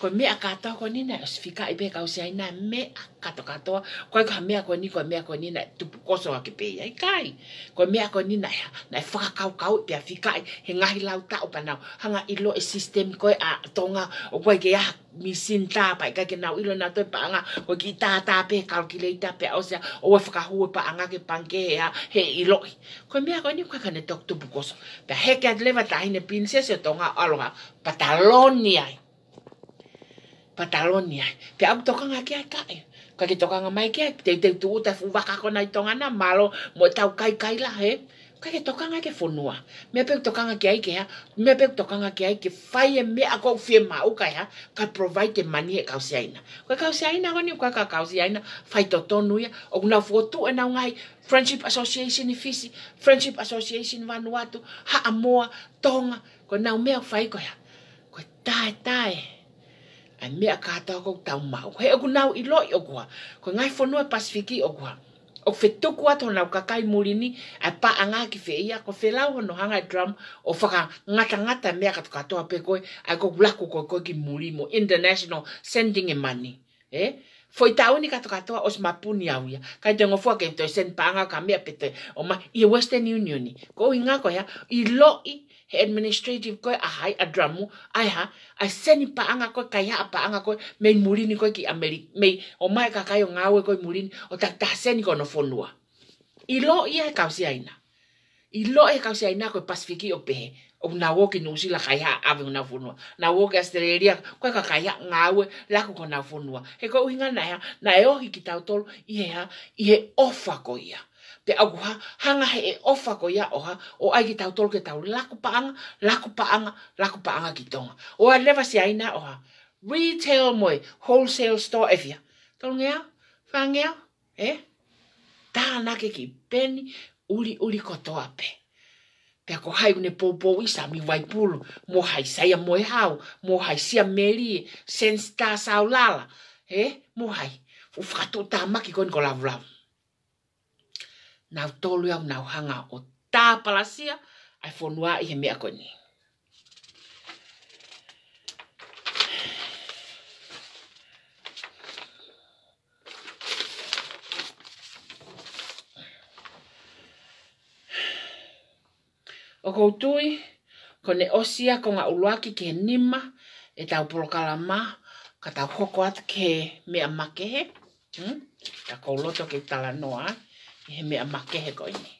ko me ta ko ni na e sfika ibe ka usia na me akato to ko ka me ko ni ko me ko ni na tu ko so ke pe ai kai ko me ko ni na na faka ka ka u pe i he nga hilauta o pana hanga ilo e system ko a tonga o ko ke ya mi sin ta pa ka ke na lo na to pa nga ko ki ta ta pe ka ki le ta pe o e e sia o fa ka hu pa nga ke pan ke ya he ilo ko me ko ni ko ka ne to tu ko so pe he ka le va ta ine pin se tonga alo patalonia ta Catalonia. Pe ak toka nga kia tae. Ka ki toka nga mai kia. Te te tuu te fuwaka kona i tonga malo. Mo tau kai kai la he. Ka ki toka nga ke funua. Me pe toka nga kia ike ha. Me pe toka nga kia ike. Fai e me ako fie ma kai ha. Ka provide te mani e kausi aina. Ka kausi aina honi. Ka ka kausi aina. Fai to tonu ya. O kuna fuotu e nao ngai. Friendship Association i e fisi. Friendship Association vanuatu. Ha amoa. Tonga. Ko nao mea fai ko ya. Ko tae tae. Tae ai mea kata ko tau mau. He oku nau i loi okua, ko ngai whanua pasifiki okua. Ok fe tuku ato nau kakai murini, ai pa anga ki fe ia, ko fe lau hono hanga drum, o whaka ngata ngata mea kato katoa pe koe, ai ko laku koe koe ki murimo, international sending e money. Eh? Foi tau ni kato katoa os mapuni au ia. Kai tengo fua ke toi sen paanga ka mea pete o ma i Western Union ni. Ko inga ko ia, i loi, he administrative koe a hai a dramu ai ha ai seni pa anga koe kai ha pa anga koe me murini koe ki ameri me o mai ka kai o ngawe koe murini o ta ta seni ko no fonua i lo ia ka si aina i lo e ka si aina koe pasifiki o pehe o na wo ki no sila kai ha ave na fonua na wo ka stereria koe ka kai ha ngawe la ko na fonua he ko hinga na ya na e o hiki tau tolo i he ha i he ofa ko ia te aguha hanga he e ofa ko ya oha, o ai ki tau tolke tau laku paanga, laku paanga, laku paanga ki tonga. O a lewa si aina oha, retail moi, wholesale store efia. Tau ngea, whangea, e? Eh? Tā nake ki peni, uli uli kotoa pe. Pea ko hai une pōpō isa mi waipulu, mō hai saia moe hau, mō hai sia meri, sen sta sau lala, Eh? Mō hai, ufatu tā maki koni ko lavu lavu na tolu ya na hanga o ta palasia ai fonua i he mea koni. O koutui, ko ne osia ko ngā uluaki ke nima, e tau porokala ma, kata tau ke me amake hmm? ta kou loto ke tala noa, he mea makehe koi hmm? ni.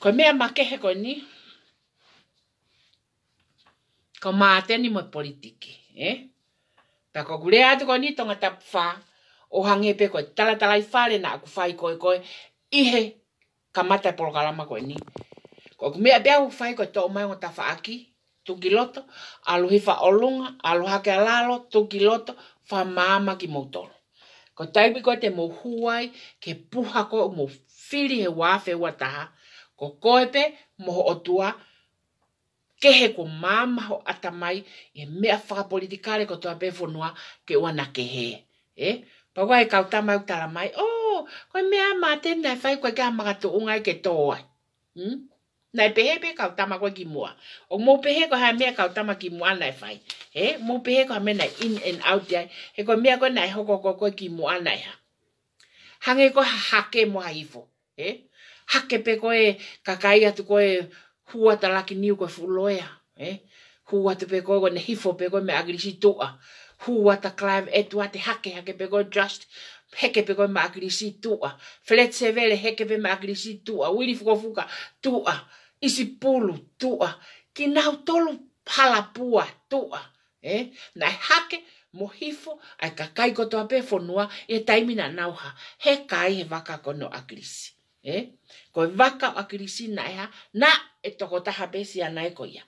Ko Koi mea makehe koi ni, ko maate ni moe politike. Eh? Ta ko gure atu koi ni tonga ta pwha, o hange pe koi, tala tala i whare na aku whai koi koi, ihe ka mata e porokarama koi ni. Ko ku mea beahu whai koi tō mai o ta whaaki, tuki loto, aluhi wha olunga, aluhake alalo, tuki loto, wha maama ki mautoro. Ko taimi ko te mo huai ke puha ko mo whiri he wafe wa taha. Ko koepe mo ho otua ke he ko mamaho atamai e mea whakapolitikare ko toa pefonua ke wana ke he. Eh? Pagua e kautama utara mai, oh, koe mea mā tēnei whai koe kia maka tō ke tō na e pehe pehe kau tama kwa ki mua. O mou pehe ko hae mea kau tama ki mua nai whai. He, mou pehe ko hae na in and out ya. He ko mea ko nai hoko ko koe ki mua nai ha. Hange ko hake mua hifo. He, hake pe ko e kakai atu ko e hua ta laki niu ko fuloea. He, hua tu pe ko ne hifo pe ko me agrisi toa. Hua ta clive etu ate hake hake pe ko just heke pe koe makirisi tua. Fletse vele heke pe makirisi tua. Wili fuka fuka tua. Isi pulu tua. Ki nau tolu palapua tua. Eh? Nai hake mo hifo ai ka kai ko toa fonua e taimina na nauha. He kai he waka kono akirisi. Eh? Koe waka o akirisi nai ha na e toko taha pe si anai ko ia.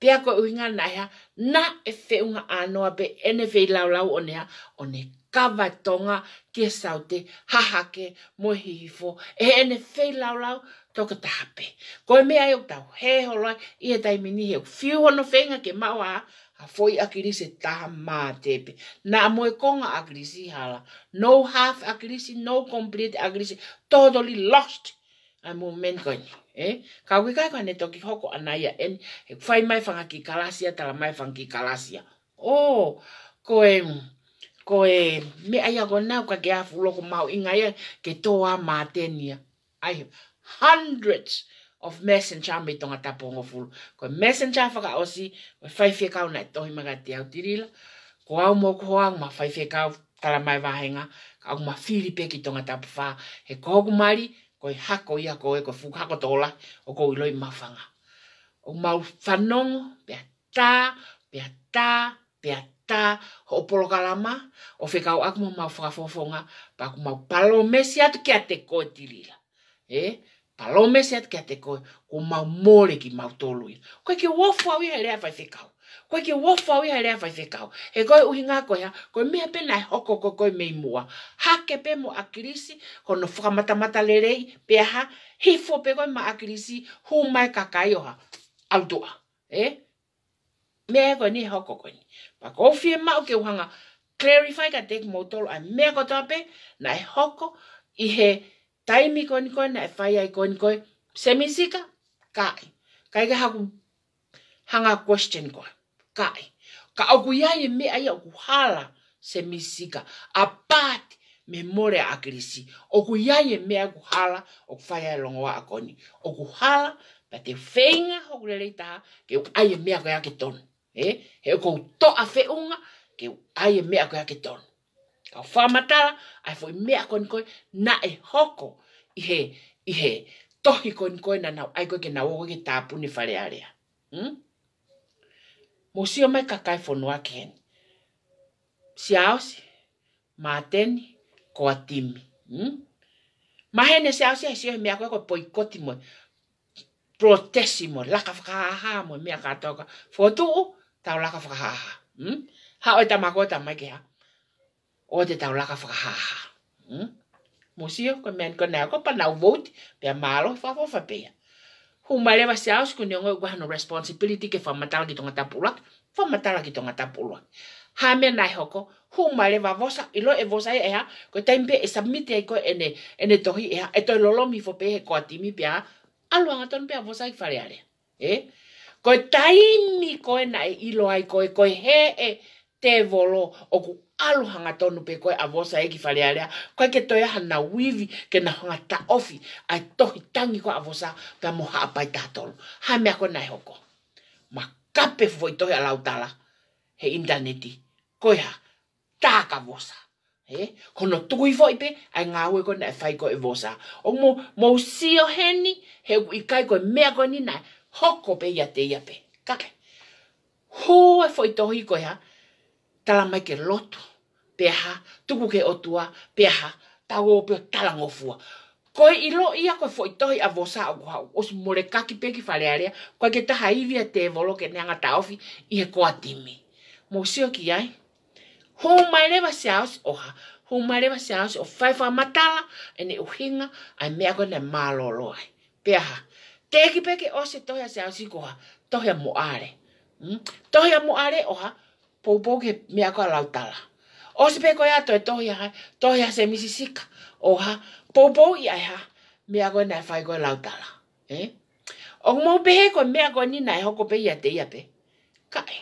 Pea koe uhinga nai ha na e feunga anoa be ene fei laulau onea one kawa tonga ke saute hahake mo hifo e ene fei lau lau toka tape ko me ai e o tau he holoi i e tai mini he fiu hono fenga ke mau a a foi akiri se ta ma tepe na mo e konga akiri si hala no half akiri si no complete akiri si totally lost a mo men koni e eh? ka ku kai kone toki hoko anaya en e fai mai fanga ki kalasia tala mai fanga ki kalasia o oh, ko e ko e me aia ko nau ka ke afu loko mau inga ia ke toa mātenia. Ai, hundreds of messenger me tonga tapo ngo fulu. Ko e messenger whaka osi, ko e whaifia kau nai tohi maga te au tirila. Ko au mo ko au ma whaifia kau tala mai wahenga, ka au ma whiripe ki tonga tapo wha. He kogu mari, ko e hako ia ko e ko fuk hako tola, o ko iloi mawhanga. O mau whanongo, pia tā, pia tā, pea tā ho opolo kalama o whekau aku mo mau whakafofonga pa aku mau palomesi atu kia te koe tirila. E? Palomesi atu kia te koe ko mau mole ki mau tolui. Koe ke wofu au ihe lea whai whekau. Koe ke wofu au ihe lea whai whekau. He koe uhi ngā koe ha, koe mea pena e hoko koe koe mei mua. Hake pe mo akirisi, kono whakamatamata lerei, pea ha, hifo pe koe ma akirisi, hu mai kakaioha. Aldoa. Eh? me ko ni hoko ko ni pa ko fie ma o ke hanga clarify ka tek motor a me ko to pe na e hoko i he taimi ko ni ko na e fai ai ko ni ko semisika kai kai ga haku hanga question ko kai ka o ku ya e me ai o ku hala semisika a pat memoria a krisi o ku ya e me a ku hala o ku fai ai longo a ko ni o ku hala Pa te whenga hokurele ta, ke ai e mea koea ki tonu. ¿Eh? e he to a fe feunga ke ai e mea que ton ka fa whamatara, ai foi mea koe koe na e hoko i he, i he tohi koe koe na nau ai koe ke nau koe ke ni fare area. Hmm? Mosio mai kakai whanua ken Si aosi, māteni, koa timi. Hmm? Mahene se aosi, si aosi mea ko koe poikoti moe. Protesi la laka whakaha mo mea katoka. Whotu u, tau laka whakahaha. Hmm? Ha oi tamako ta mai kia. O te tau laka whakahaha. Hmm? Musio, ko mean ko nea, ko pa nau vote, pia malo, whafo whapea. Hu maile wa se aus, kuni ongo iwa hano responsibility ke whamatala ki tonga tapulak, whamatala ki tonga tapulak. Ha mea nai hoko, hu maile wa vosa, ilo e vosa e ea, ko taimpe e submit e ko ene, ene tohi ea, e toi lolo mi whapea he koa timi pia, aluanga ton pia vosa i whareare. Eh? ko taimi ko na e ilo ai koe, koe he e te volo o alu aluhanga tonu pe ko avosa e ki falearea, koe ke toi aha na wivi ke na hanga ta ofi ai tohi tangi ko avosa vosa ka moha apai ta tonu. Ha mea koe na e hoko. Ma kape fufoi tohi a lautala he interneti. Koe ha, taka vosa. He? Kono tui fo pe ai ngā ue koe na e fai koe vosa. O mo, mo o heni, he ikai koe mea koe ni na hoko pe ia te ia pe. Kake. Hō e foi tohi koe ha, tala mai ke loto, pe ha, tuku ke otua, pe ha, tau pe tala ngofua. Koe i lo ia koe foi tohi a vosa o kuhau, osu more kaki pe ki wharearea, koe ke taha iwi a te volo ke neanga taofi, i he koa timi. Mo sio ki ai, hō mai rewa se aosi oha, hō mai rewa se aosi o whaifa matala, ene uhinga, ai mea koe ne maloroa. Pe ha, pe ha, Teki peke o se tohe se au siko ha, tohe mo are. Mm? Tohe mo are o ha, poupou ke mea koa lautala. O se peko ea toe tohe ha, tohe se misi sika. O ha, poupou i ai ha, mea koa nai fai koa lautala. Eh? O mo pehe koa mea koa ni nai e hoko pe ia te ia pe. Kae.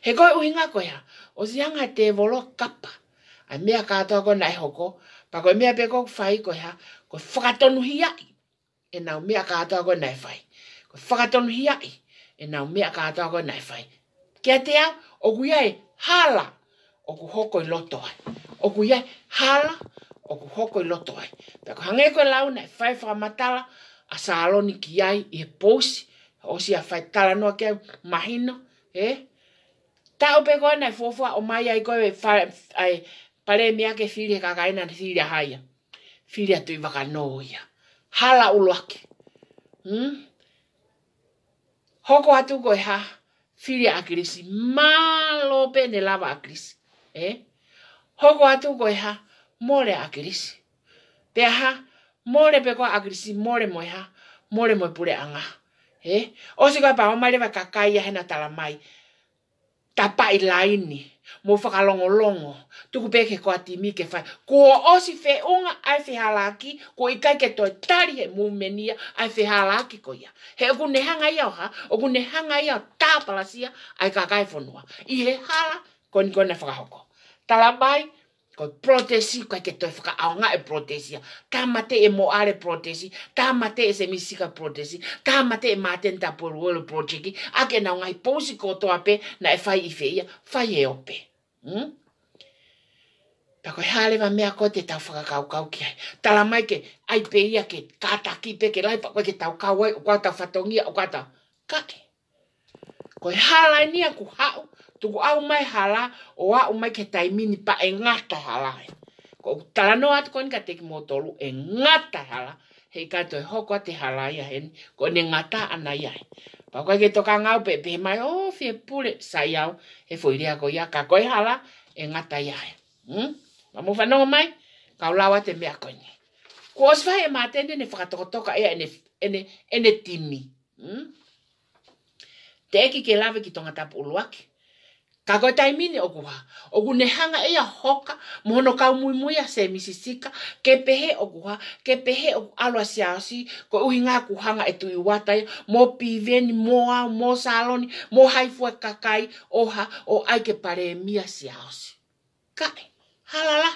He koe uhinga koe ha, o si hanga te volo kapa. A mea katoa koa nai hoko, pa koe mea peko fai koe ha, koe whakatonuhi ai e nau mea kātoa koe nai whai. Ko whakatonu hi ai, e nau mea kātoa koe nai whai. Kia te au, o ku iai hala, o ku hoko i loto ai. O ku iai hala, o ku hoko i loto ai. Pea ko hangei koe lau nai whai whakamatala, a saaloni ki ai i he posi, o si a whai tala noa kia mahino, e? Eh? Ta upe koe nai fofua, o mai ai koe whare, ai, pare mea ke whiri kakaina, whiri a haia. Whiri atu i waka noia hala ulo ake. Hmm? Hoko atu koe ha, fili a krisi, malo pene lava a krisi. Eh? Hoko atu koe ha, more a krisi. Pe ha, more peko a krisi, more moe ha, more moe pure anga. Eh? Osi koe pa, omare wa kakai ya hena tala mai. Eh? tapa i laini mo whakalongolongo tuku peke ko ati mi ke whai ko osi fe onga ai fe halaki ko i kai ke toi tari he mu menia ai fe halaki ko ia he oku nehanga iau ha oku nehanga iau tāpala sia ai kakaifonua i he hala ko ni kona whakahoko tala ko protesi ko ke to fka au e protesi ka mate e moare protesi ka mate e semisika protesi ka mate e maten ta por wolo projeki a ke na ngai posi ko to ape na e fai ifeia fai e ope hm Pako hale wa ko te tau whaka kau kau ki hai. Tala mai ke ai pe ia ke kata ki pe ke lai pa pako ke tau kau ai o kata whatongia o kata kake. Koe hala ni aku hau tuku au mai hala o au mai ke taimini pa e ngata hala he. Ko tala no atu koni ka teki motolu e ngata hala he e hoko te hala ia he ni ko ne ngata ana ia he. Pa koe ke toka ngau pe pe mai o fie pule sai au he fuiria ko ia ka koe hala e ngata ia he. Hmm? Ma mufa no mai ka ulawa te mea koni. Ko osfa e matene ne whakatokotoka ea ene, ene, ene timi. Hmm? Te eki ke lawe ki tonga tapu uluake. Ka koe taimini o kuha. O ku nehanga ea hoka, mohono kau mui mui a se misisika, ke pehe o kuha, ke pehe o alua si aosi, ko uhi ngā kuhanga e tui watai, mo piveni, mo au, mo saloni, mo haifua kakai, oha, o aike pare e mia si aosi. Kai, halala.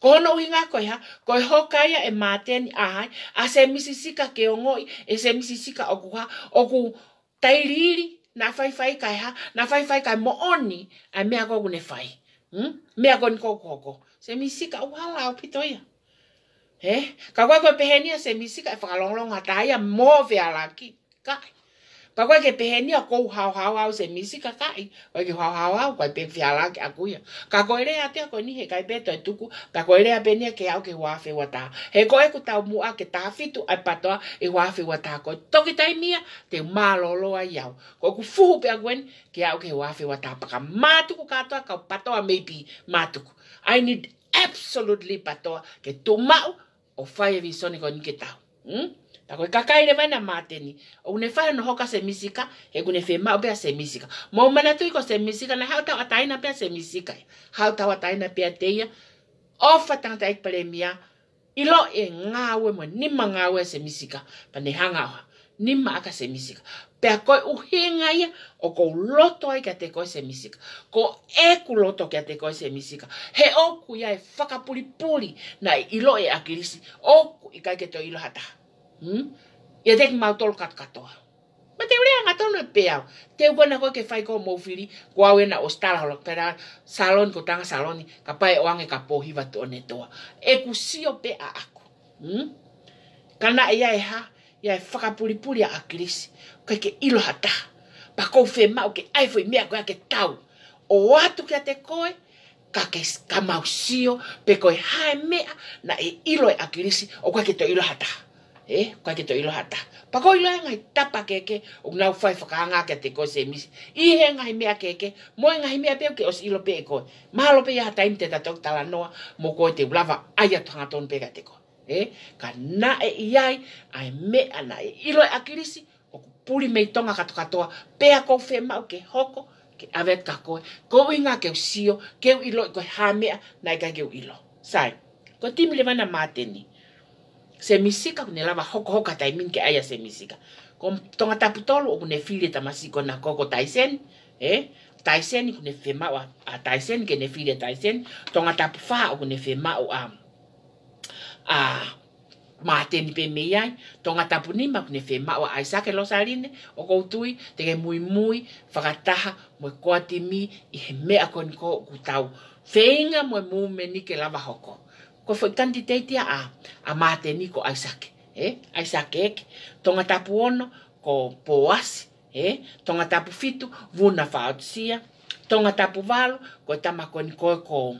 Ko hono uhi ngā koe ha, koe hoka ea e mateni ahai, a se misisika ke ongoi, e se misisika o kuha, o ku tairiri, na fai fai kai ha na fai fai kai mo oni a mea go gune fai hm mea go ko ko ko se mi sika wala o pitoya he ka go go pehenia se mi sika fa e long long ata ya mo ve ala ki kai pa kwa ke pe henia ko ha ha ha se misi ka kai wa ke ha ha ha kwa pe fi ala ke aku ya ka ko ere ate ko ni he kai pe to tuku pa ko ere pe ni ke au ke wa fe wa ta he ko e ku ta mu a ke ta fi tu ai pa to e wa fe wa ta ko to ki tai mia te malo lo ai au ko ku fu pe agwen ke au ke wa fe wa ta pa ka ma tu ku ka to ka pa to maybe ma tu i need absolutely pa to ke tu mau o fai e visoni ko ni ke tau. Mm? Ako e kakai le vaina mateni. O une fai no hoka se misika, e gune fe mao bea se misika. Mo mana tui ko se misika, na hau tau ataina bea se misika. Hau tau ataina bea teia. Ofa tanga taik pale mia. Ilo e ngā ue mo, nima ngā ue se misika. Pane hanga oa. Nima aka se misika. Pea koe uhinga ia, o ko loto ai kia te koe se misika. Ko e ku loto kia te koe se misika. He oku ia e whakapuli puli na ilo e akirisi. Oku i kai ke te ilo hataha. Hmm? Ia teki mau tolu katoa. Ma te urea ngatono e peau. Te uko na koe ke whaiko e o mouwhiri, kua ue na ostala holo, pera saloni, ko tanga saloni, ka pae oange ka pohiva tu one toa. E ku sio pe a aku. Hmm? Kana e ia e ha, ia e whakapuripuri a akirisi, koe ke ilo hata. Pa kou fe mau ke aifoi mea koe ke tau. O watu kia te koe, ka ke ka mausio, pe koe hae mea, na e ilo e akirisi, o koe ke to ilo hataa e eh, kwa ke to ilo hata pa ko ilo ngai tapa ke ke o na u fai faka nga ke te ko se mi i he ngai me ke ke mo e ngai me pe ke os ilo pe e ko ma lo pe ya taim te ta tok ta la no mo ko te blava aya to nga ton pe ka te ko e eh? ka na e i ai me ana e ilo e akirisi o puli me tonga ka to ka toa pe a ko fe ma ke hoko ke avet ka ko ko i nga ke sio ke ilo ko ha me na ga ke u ilo sai ko tim timile vana mate ni semisika kune lava hokahoka tai min ke aia semisika ko tongata putolu o kune fili tamasiko na koko taisen eh taisen kune fema a taisen kene fili taisen tongata pufa o kune fema o am a mateni pe mei ai tongata punima kune fema o aisake losaline o koutui teke muimui fakataha moe koatimi i he mea koniko kutau feinga moe mume nike lava hoko ko foi candidate a a mate ni ko Isaac eh Isaac ek tonga tapu ono ko poas eh tonga tapu fitu vuna fautsia tonga tapu valo ko tama ko ni ko ko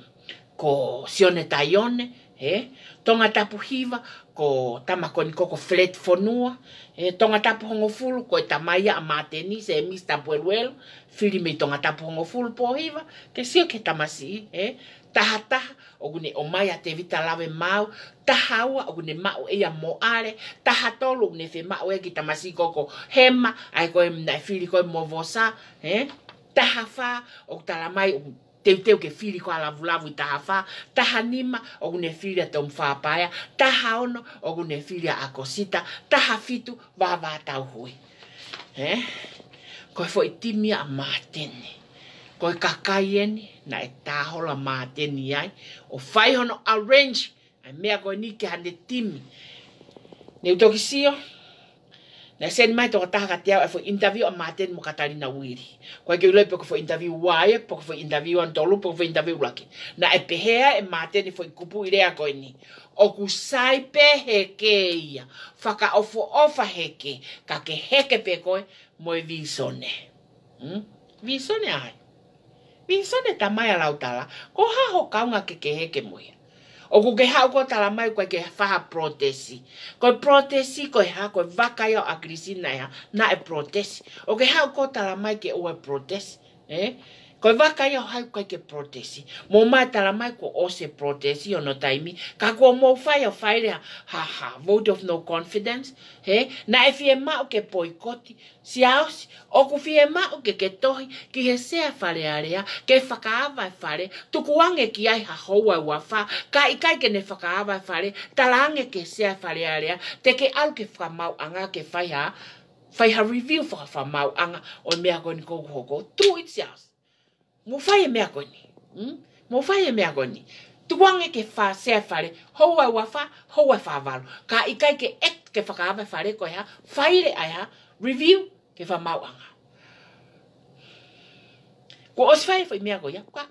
ko sione taione eh tonga tapu hiva ko tama ko ni ko ko flat fonua eh tonga tapu hongo fulu ko e tama ia a mate ni se mista puelwel firi me tonga tapu hongo fulu po hiva ke sio ke tama si eh tahata taha o gune o mai a te vita lawe mau, taha o gune mau e a mo are, o tolu fe mau e ki tamasi koko hema, ai koe mna e fili koe mo vosa, eh? taha fa o tala mai o teu teu ke fili ko ala vulavu ta hafa ta hanima o gune fili ta umfa paya ta haono o gune fili a kosita ta hafitu va uhui eh ko fo itimia a matene eh? ko e kakai eni na e tahola mā teni ai o whai hono arrange a mea koe ni ke hane timi ne utoki sio na sen mai toka taha ka teo e fo interview a mā teni mo katarina wiri ko e ke ulei poko fo interview wai poko fo interview an tolu poko fo interview laki na e pehea e mā teni fo i kupu i rea koe ni o ku sai pehe ke ia whaka ofo ofa heke ka ke heke pe koe mo e visone mm? visone ai Pisane ta mai ala utala. Ko ha ho kaunga ke ke heke moe. O ku ke hao kota la mai kwa ke faha protesi. Ko protesi ko e hako e vaka yo akrisi na ya na e protesi. O ke hao kota la mai ke ua protesi. Eh? ko vaka yo hai ko ke protesi mo mata la mai ko ose se protesi ono taimi ka ko mo fai o ha ha vote of no confidence he na e fie ma o ke poikoti si aos o ku fie ma o ke ke ki he se a fare area ke faka ava fare tu ku ange ki ai ha hoa wa fa ka i kai ke ne faka ava fare talange ke se a fare area te ke al ke fa mau anga ke faia ha fai ha review fa fa mau anga o mea koni kou hoko tu it's just mofae me akone hmm? mofae me akone tuange ke fa se fare ho wa wa fa ho wa fa val ka ikai ke ek ke fa ka ba fare ko ya faire aya review ke fa mau anga ko os fai fo me ago ya kwa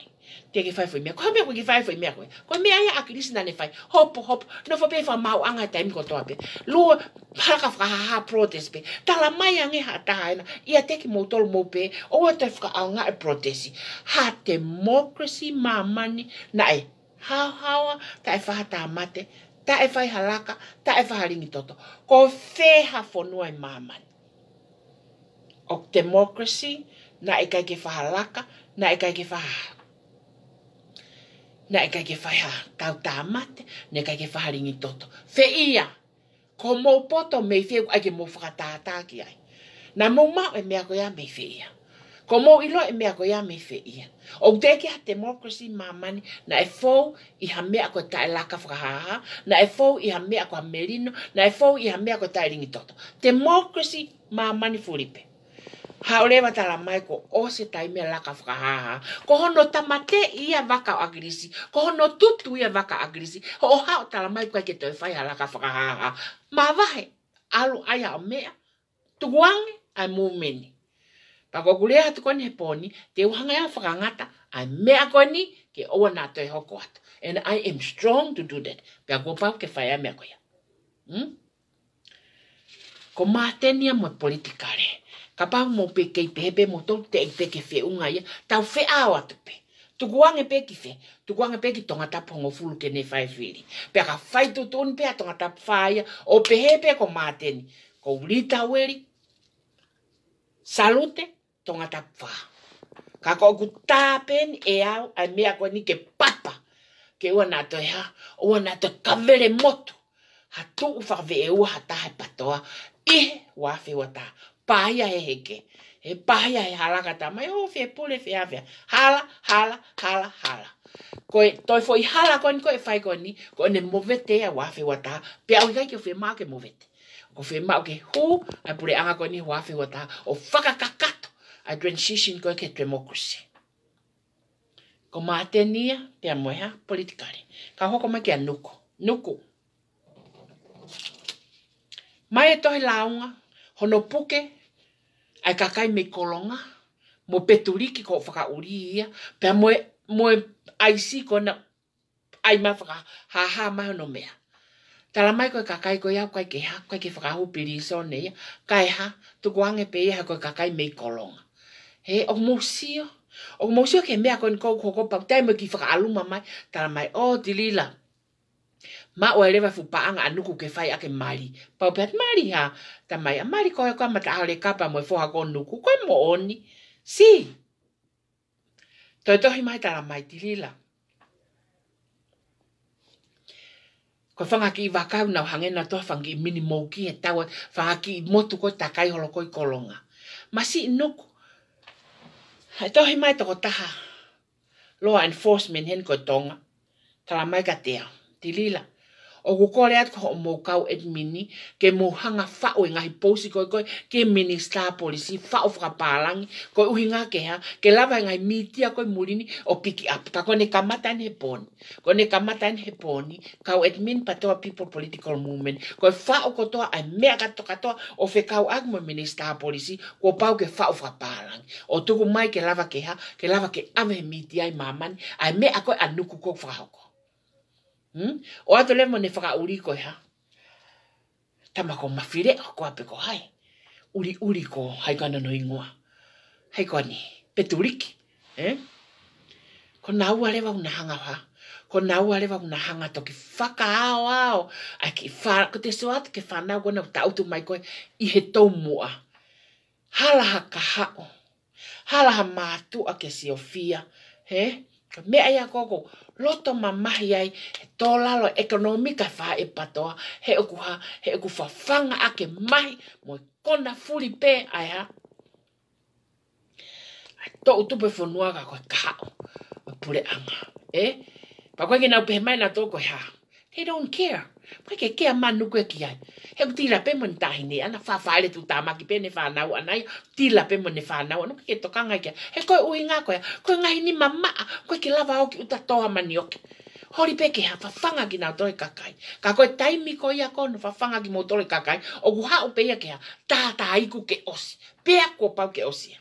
ke fai fai mea. Ko hame ke fai fai mea koe. Ko mea ia aki risi nane fai. Hopo, hopo. No fo pefa mau anga taimi ko toa pe. Luo haka fuka ha ha protest pe. Tala mai ange ha taha ina. Ia teki mou tolu mou pe. O wata fuka au nga e Ha democracy mamani mani na e. Ha hawa ta e faha ta mate. Ta e fai halaka. Ta e faha ringi toto. Ko feha fonua e ma Ok democracy na e kai ke faha laka. Na e kai ke faha na e kai ke whai ha tau tā mate, ne e kai ke whai ringi toto. Fe ia, ko mō poto me i whiau, ai ke mō whakatātā ki ai. Na mō mau e mea ko ia me i whi ia. Ko mō ilo e mea ko ia me i whi ia. O te ke ha democracy mamani, na e fōu i ha mea ko tae laka whakahaha, na e fōu i ha mea ko ha merino, na e fōu i ha mea ko tae ringi toto. Democracy mamani furipe. Democracy mamani furipe ha ole matala mai ko o se taime la ka fuka ha ko hono tamate ia vaka agrisi ko hono tutu ia vaka agrisi o ha o tala mai ko ke te fai la ka fuka ha ma vahe alu aya me tuang a mumeni pa ko kule hat ko ne poni te uhanga ya fuka ngata a me ko ni ke o na to ho and i am strong to do that pa hmm? ko pa ke fai me ko ia. hm ko ma tenia mo politikare ka pau mo pe kei pe hepe mo tau te eite ke fe unga ia, tau fe awa te pe. Tuku wange pe ki fe, tuku wange pe ki tonga tapu ngō fulu ke ne fai whiri. Pe ka fai to ton pe tonga tapu whaia, o pe hepe ko māteni, ko ulita weli salute tonga tapu whaa. Ka ko ku tāpen e au ai mea koe ni ke papa, ke ua nā toi ha, ua nā toi kawere motu, ha tuu whakawe e ua ha tahe patoa, ihe wāwhi wa taa paia e heke. E paia e halaka ta mai o oh, fe pole fe ave Hala, hala, hala, hala. Ko e toi foi hala kon ko e fai koni, ko ne movete a wafe wata. Pe au gai ke fe ma ke movete. o fe ma ke hu, a pure anga koni wafe wata. O faka kakato a transition ko ke democracy. Ko maatenia pe a moeha politikare. Ka hoko ma ke a nuku. Nuku. Mai e tohe launga, hono puke, ai kakai me kolonga, mo peturi ki ko whaka uriia, pe mo mo ai si ko na, ai ma whaka, ha ha ma no mea. Tala mai koe kakai koe hau koe keha, koe ke whakahu piri iso nei, kai ha, to ko ange pe iha ko kakai me kolonga. He, o mousio, o mousio ke mea ko ko koe koko pa, tae mo ki whakaaluma mai, tala mai, o, dilila, ma o ele fu pa anga anuku ke fai ake mari pa pet mari ha ta mai a mari ko e ka mata ale ka pa mo fo ha kon nuku ko mo oni si to mai ta mai ti lila ko fanga ki va ka na hange na to fangi mini mo ki e ta wa ki mo tu ko ta holo ko kolonga ma si nuku ai to mai to taha law enforcement hen ko tonga tala mai ka te ti lila o ko kore atu ho mo kau admini ke mo hanga fa o ngai posi ko ko ke minista polisi fa o fra palang ko uhi nga ke ha ke lava ngai mitia ko mulini o piki ap ta ko ne kamata ne pon ko ne kamata ne pon kau admin pato people political movement ko fa o ko to a mega to kato o fe kau ak mo minista polisi ko pau ke fa o fra palang o tu ko mai ke lava ke ha ke lava ke ave mitia ai maman ai me ako anuku ko fra ko Hmm? O ato lemo ne whaka uri koe ha. Tama ko mawhire o koa pe ko hai. Uri uri ko hai kana no ingoa. Hai koa ni. Petu uriki. Eh? Ko nā ua lewa una hanga ha. Ko nā ua lewa una hanga to ki whaka ao ao. Ai ki whaka. Ko te soat ke whanau kona uta utu mai koe. I he tau mua. Halaha ka hao. Halaha mātua ke si o fia. He? mea ia koko loto mamahi ai he tō lalo ekonomika wha e patoa he okuha he oku whawhanga ake mahi mo kona furi pē ai ha. Ai tō utupe whanua ka koe kao e pule anga. E? Eh? Pa koe ki nau pehe mai na tō koe ha He don't care. Pai ke kea manu koe ki ai. He mo tila pe ni tahi ni ana. Fa tu tama ki pe ne whanau anai. Tila pe mo ni whanau anu. Ke to kangai kia. He koe ui ngā koe. Koe ngahi ni mamaa. Koe ki lava oki uta toha mani oki. Hori peke ha fafanga ki nga tole kakai. Ka koe taimi ko ia kono fafanga ki mo tole kakai. O guha upe ia ke ha. Ta ta haiku ke osi. Pea kua pau ke osi.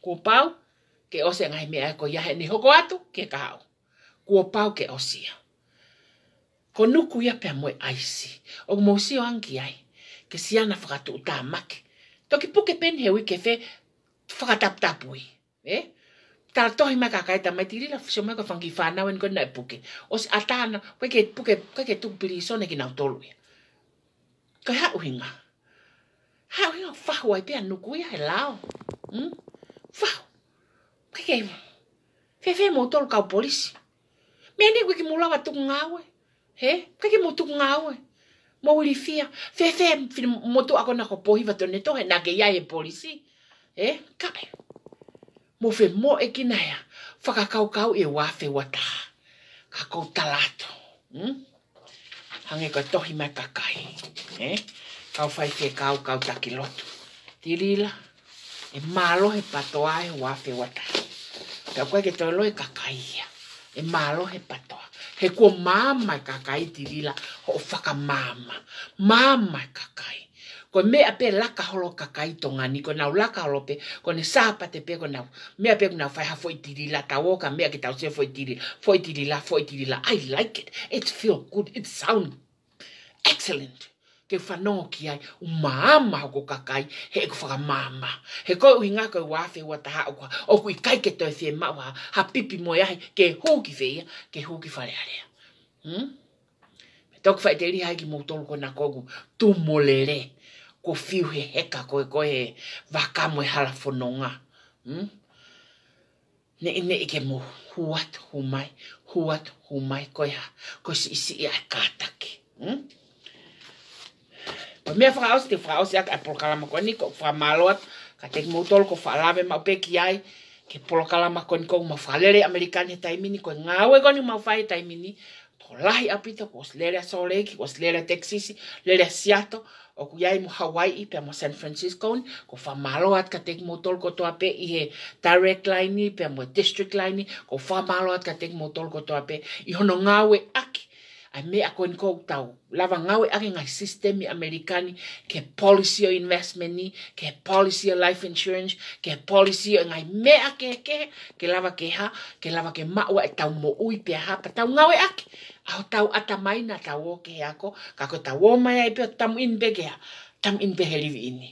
Kua pau ke osi ngai mea e ko ia he ni hoko atu ke kahao. Kua ke osi. Kua pau ke osi ko nuku ia pea moe aisi o mousi o angi ai ke si ana whakatu u tāmaki. Toki puke pen he ui kefe whakataputapu i. Eh? Tāra tohi mai ka kaita mai tiri la fisio mai ka whangi whānau en gona e puke. O si atāna, koe ke puke, koe ke tukupiri i sone ki nau tolu ia. Ko hea uhinga. Hea uhinga whahu ai pia nuku ia he lao. Hmm? Whahu. Koe ke ima. Fefe mo tolu kau polisi. Mea ni koe ki mulawa tuku ngāwe he kai ki motu ngā oe. Mo uri fia. Fe fe fina motu ako nako pohi vato neto he nake ia e polisi. He kai. Mo fe mo e kinaya. Whaka kau kau e wafe wata. Ka kou talato. Hmm? Hange ka tohi mai kakai. He? Kau fai ke kau kau taki lotu. Tirila. E malo he patoa e wafe wata. Kau kwa ke e kakai ia. E malo he patoa. ge ko mama e kakai dirila o faka mama mama e kakai ko me ape laka holo kakai tongani ko na laka holo pe ko ne sa pate pe ko na me ape ko na fa foi dirila ta wo ka me ke ta se foi dirila foi dirila foi dirila i like it it feel good it sound excellent ke whanonga ki ai, u maama hoko kakai, he eku whakamama. He koe uhi ngā kau wāwhi wa taha ukwa, o kui kai ke tau thie mawa, ha pipi moe ahi, ke hūki whia, ke hūki whare area. Hmm? Tauk whai te ri hai ki mōtolo ko nā kogu, tū molere, ko whiu he heka koe koe he wakamoe hala whanonga. Hmm? Ne ne ke mo huat humai, huat humai koia, ko si si ia katake. hm o mea whakaos te whakaos ia kai polokalama koe ni ko whamaloat ka te mautolo ko whalawe mau peki ai ke polokalama koe ni ko ma whalere amerikani he taimini koe ngawe koe ni ma whae taimini ko lahi apita ko os lere a Soleki ko os lere a Texisi lere a Seattle o ku iai mo Hawaii pe mo San Francisco ni ko whamaloat ka te mautolo ko toa pe i he direct line ni pe mo district line ni ko whamaloat ka te mautolo ko toa pe i hono ngawe aki ai me ako in kou tau. Lava ngawe ake ngai sistemi Amerikani ke policy o investment ni, ke policy o life insurance, ke policy o ngai me ake ke, ke lava ke ha, ke lava ke maua e tau mo ui pia ha, pa tau ngawe ake. Aho tau ata mai na tau o ke ako, kako tau o mai ai pio tamu in bege ha, tamu in bege rivi ini.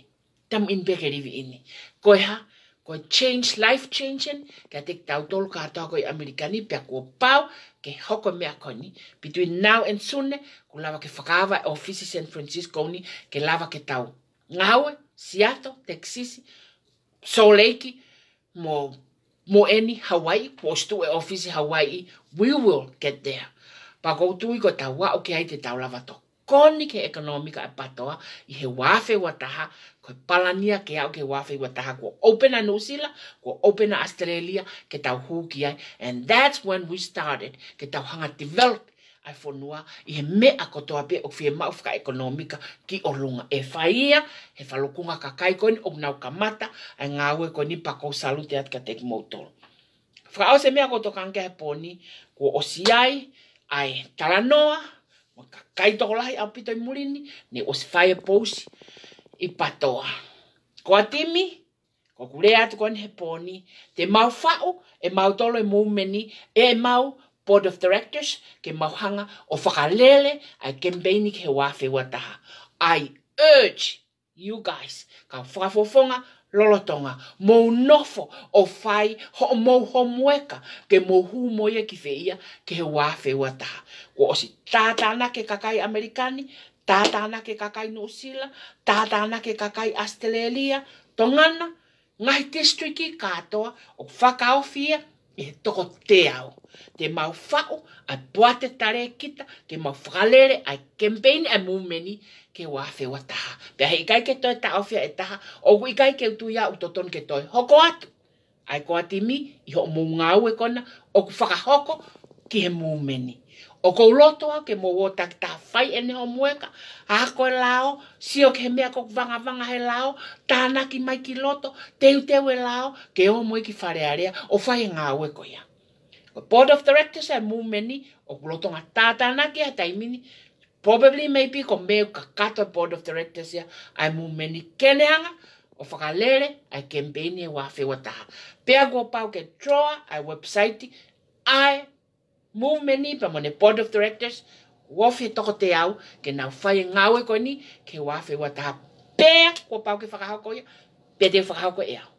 Tamu in bege rivi ini. Koe ha, koe change, life changing, kia tek tau tolu kātoa koe Amerikani pia kua pau, ke hoko mea koni, between now and soon, ku lawa ke whakawa e ofisi San Francisco ni, ke lawa ke tau. Ngawe, Seattle, Texas, Salt Lake, mo, mo eni, Hawaii, po stu e ofisi Hawaii, we will get there. Pa koutui ko tau wa o ke hai te tau lava toko koni ke ekonomika e patoa i he wafe wa ko palania ke au ke wafe wataha ko open a New ko open a Australia ke tau huki ai. And that's when we started ke tau hanga develop ai fonua i he me a kotoa pe o fie mauka ekonomika ki orunga e faia he falukunga ka kai koni o nau kamata ai ngawe koni pakou salute at ka teki motoro. Fraose mea kotokanke he poni ko osiai ai taranoa, wa kakai toko lahi apito i mulini, ni o se fire post i patoa. Ko atimi, ko kure atu kwa ni he poni, te mau fao, e mau tolo e mou meni, e mau board of directors, ke mau hanga, o whakalele, ai kembeini ke wafe wataha. I urge you guys, ka whakafofonga, lolotonga mo nofo o fai ho mo ho mueka ke mo hu mo ye ki feia ke wa fe wa ta ko si tata na ke kakai amerikani tata na ke kakai no sila tata na ke kakai astelelia tongana ngai te striki ka o faka o fia e toko te ao. Te mau fao, ai poate tare kita, te mau fralere, ai kempeini, ai mumeni, ke wa fe wa ta pe ai kai ke to ta ofia eta o wi kai ke tu ya utoton ke toi hoko at ai ko atimi i ho mo nga we kona o ku faka hoko ki he mu meni o ko loto ke mo wo ta ta fai ene ho mueka a ko e lao si o ke me ko vanga vanga he lao ta na ki mai ki loto te u te we lao ke o mo ki fare area o fai e nga we ko ya board of directors and e mu meni o ku loto ki ha taimini probably maybe ko me ka kata board of directors ya ai mu meni kenanga o fakalele ai kembeni e wa fe wata pe ago pau ke troa ai website ai mu meni pa mone board of directors wo fe toko te au ke na fai e ngawe ko ni ke wa fe wata pe ko pau ke fakahoko ya pe te fakahoko ya e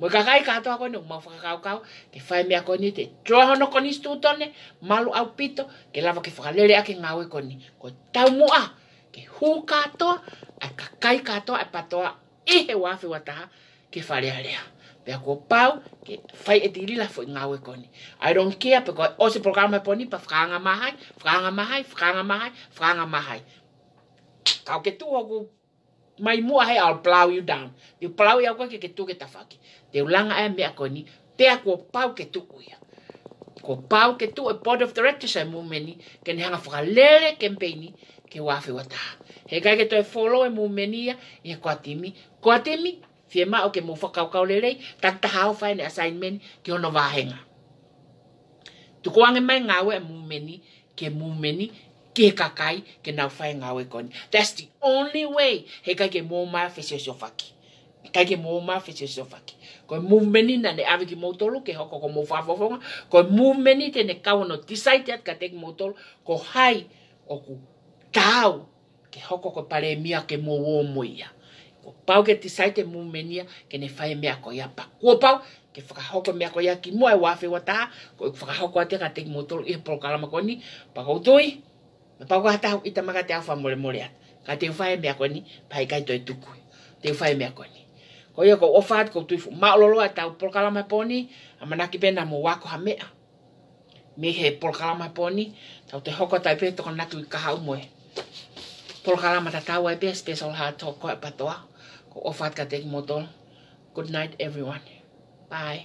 Mo ka kai ka to kono ma fa ka ka ke fa me ko ni te tro ho no koni stu to ne malu au pito ke lava ke fa lele a ke ngawe koni ko ta mo a ke hu ka to a ka kai ka to a pa to a i he wa fe wa ta ke fa le ale pe ko pau ke fa e di la fo ngawe koni i don't care pe ko o se programa po ni pa fa nga ma hai fa nga ma hai fa nga ma hai fa nga ma hai ka ke tu ho mai mua hai al plow you down you plow ya ko ke tu ke ta fa ke te ulanga ai e mea koe ni, pea kua pau ke tuku ia. Ko pau ke tuku e board of directors ai mūmeni, ke ne hanga whakalele ke mpeini, ke wafi wata. He kai ke toi follow e mūmeni ia, ia ko atimi kua timi, fie ma o ke mō whakaukau lelei, tak taha o whaene assignment ki ono vahenga. Tuko ange mai ngāwe e ke mūmeni, ke kakai, ke nau whae ngāwe koni. That's the only way he kai ke mō mā whese o sofaki. Kai ke mō mā whese o sofaki ko movement na ne avi ki motor ke hoko ko mu fafo fo ko movement te ne ka wono decide at ka tek motor ko hai o ku tau ke hoko ko pare mia ke mo wo mo ko pau ke decide movement ia ke ne fai mia ko ia pa ko pau ke fra hoko mia ko ia ki mo e wa fe wata ko fra e hoko ate ka tek motor e pro kala ma pa ko toi me pa ko hata ita ma ka te afa mo le mo le ka te fai mia ko ni pa kai to e tuku te fai mia ko ni ko ia ko ofat ko tu ma lo lo e ta por kala ma e poni amana ki pena mo wako ko ha me me he por kala ma e poni ta te hoko ta pe to na ku ka ha mo por kala ma ta ta wa pe special ha to ko pa toa ko ofat ka te mo to good night everyone bye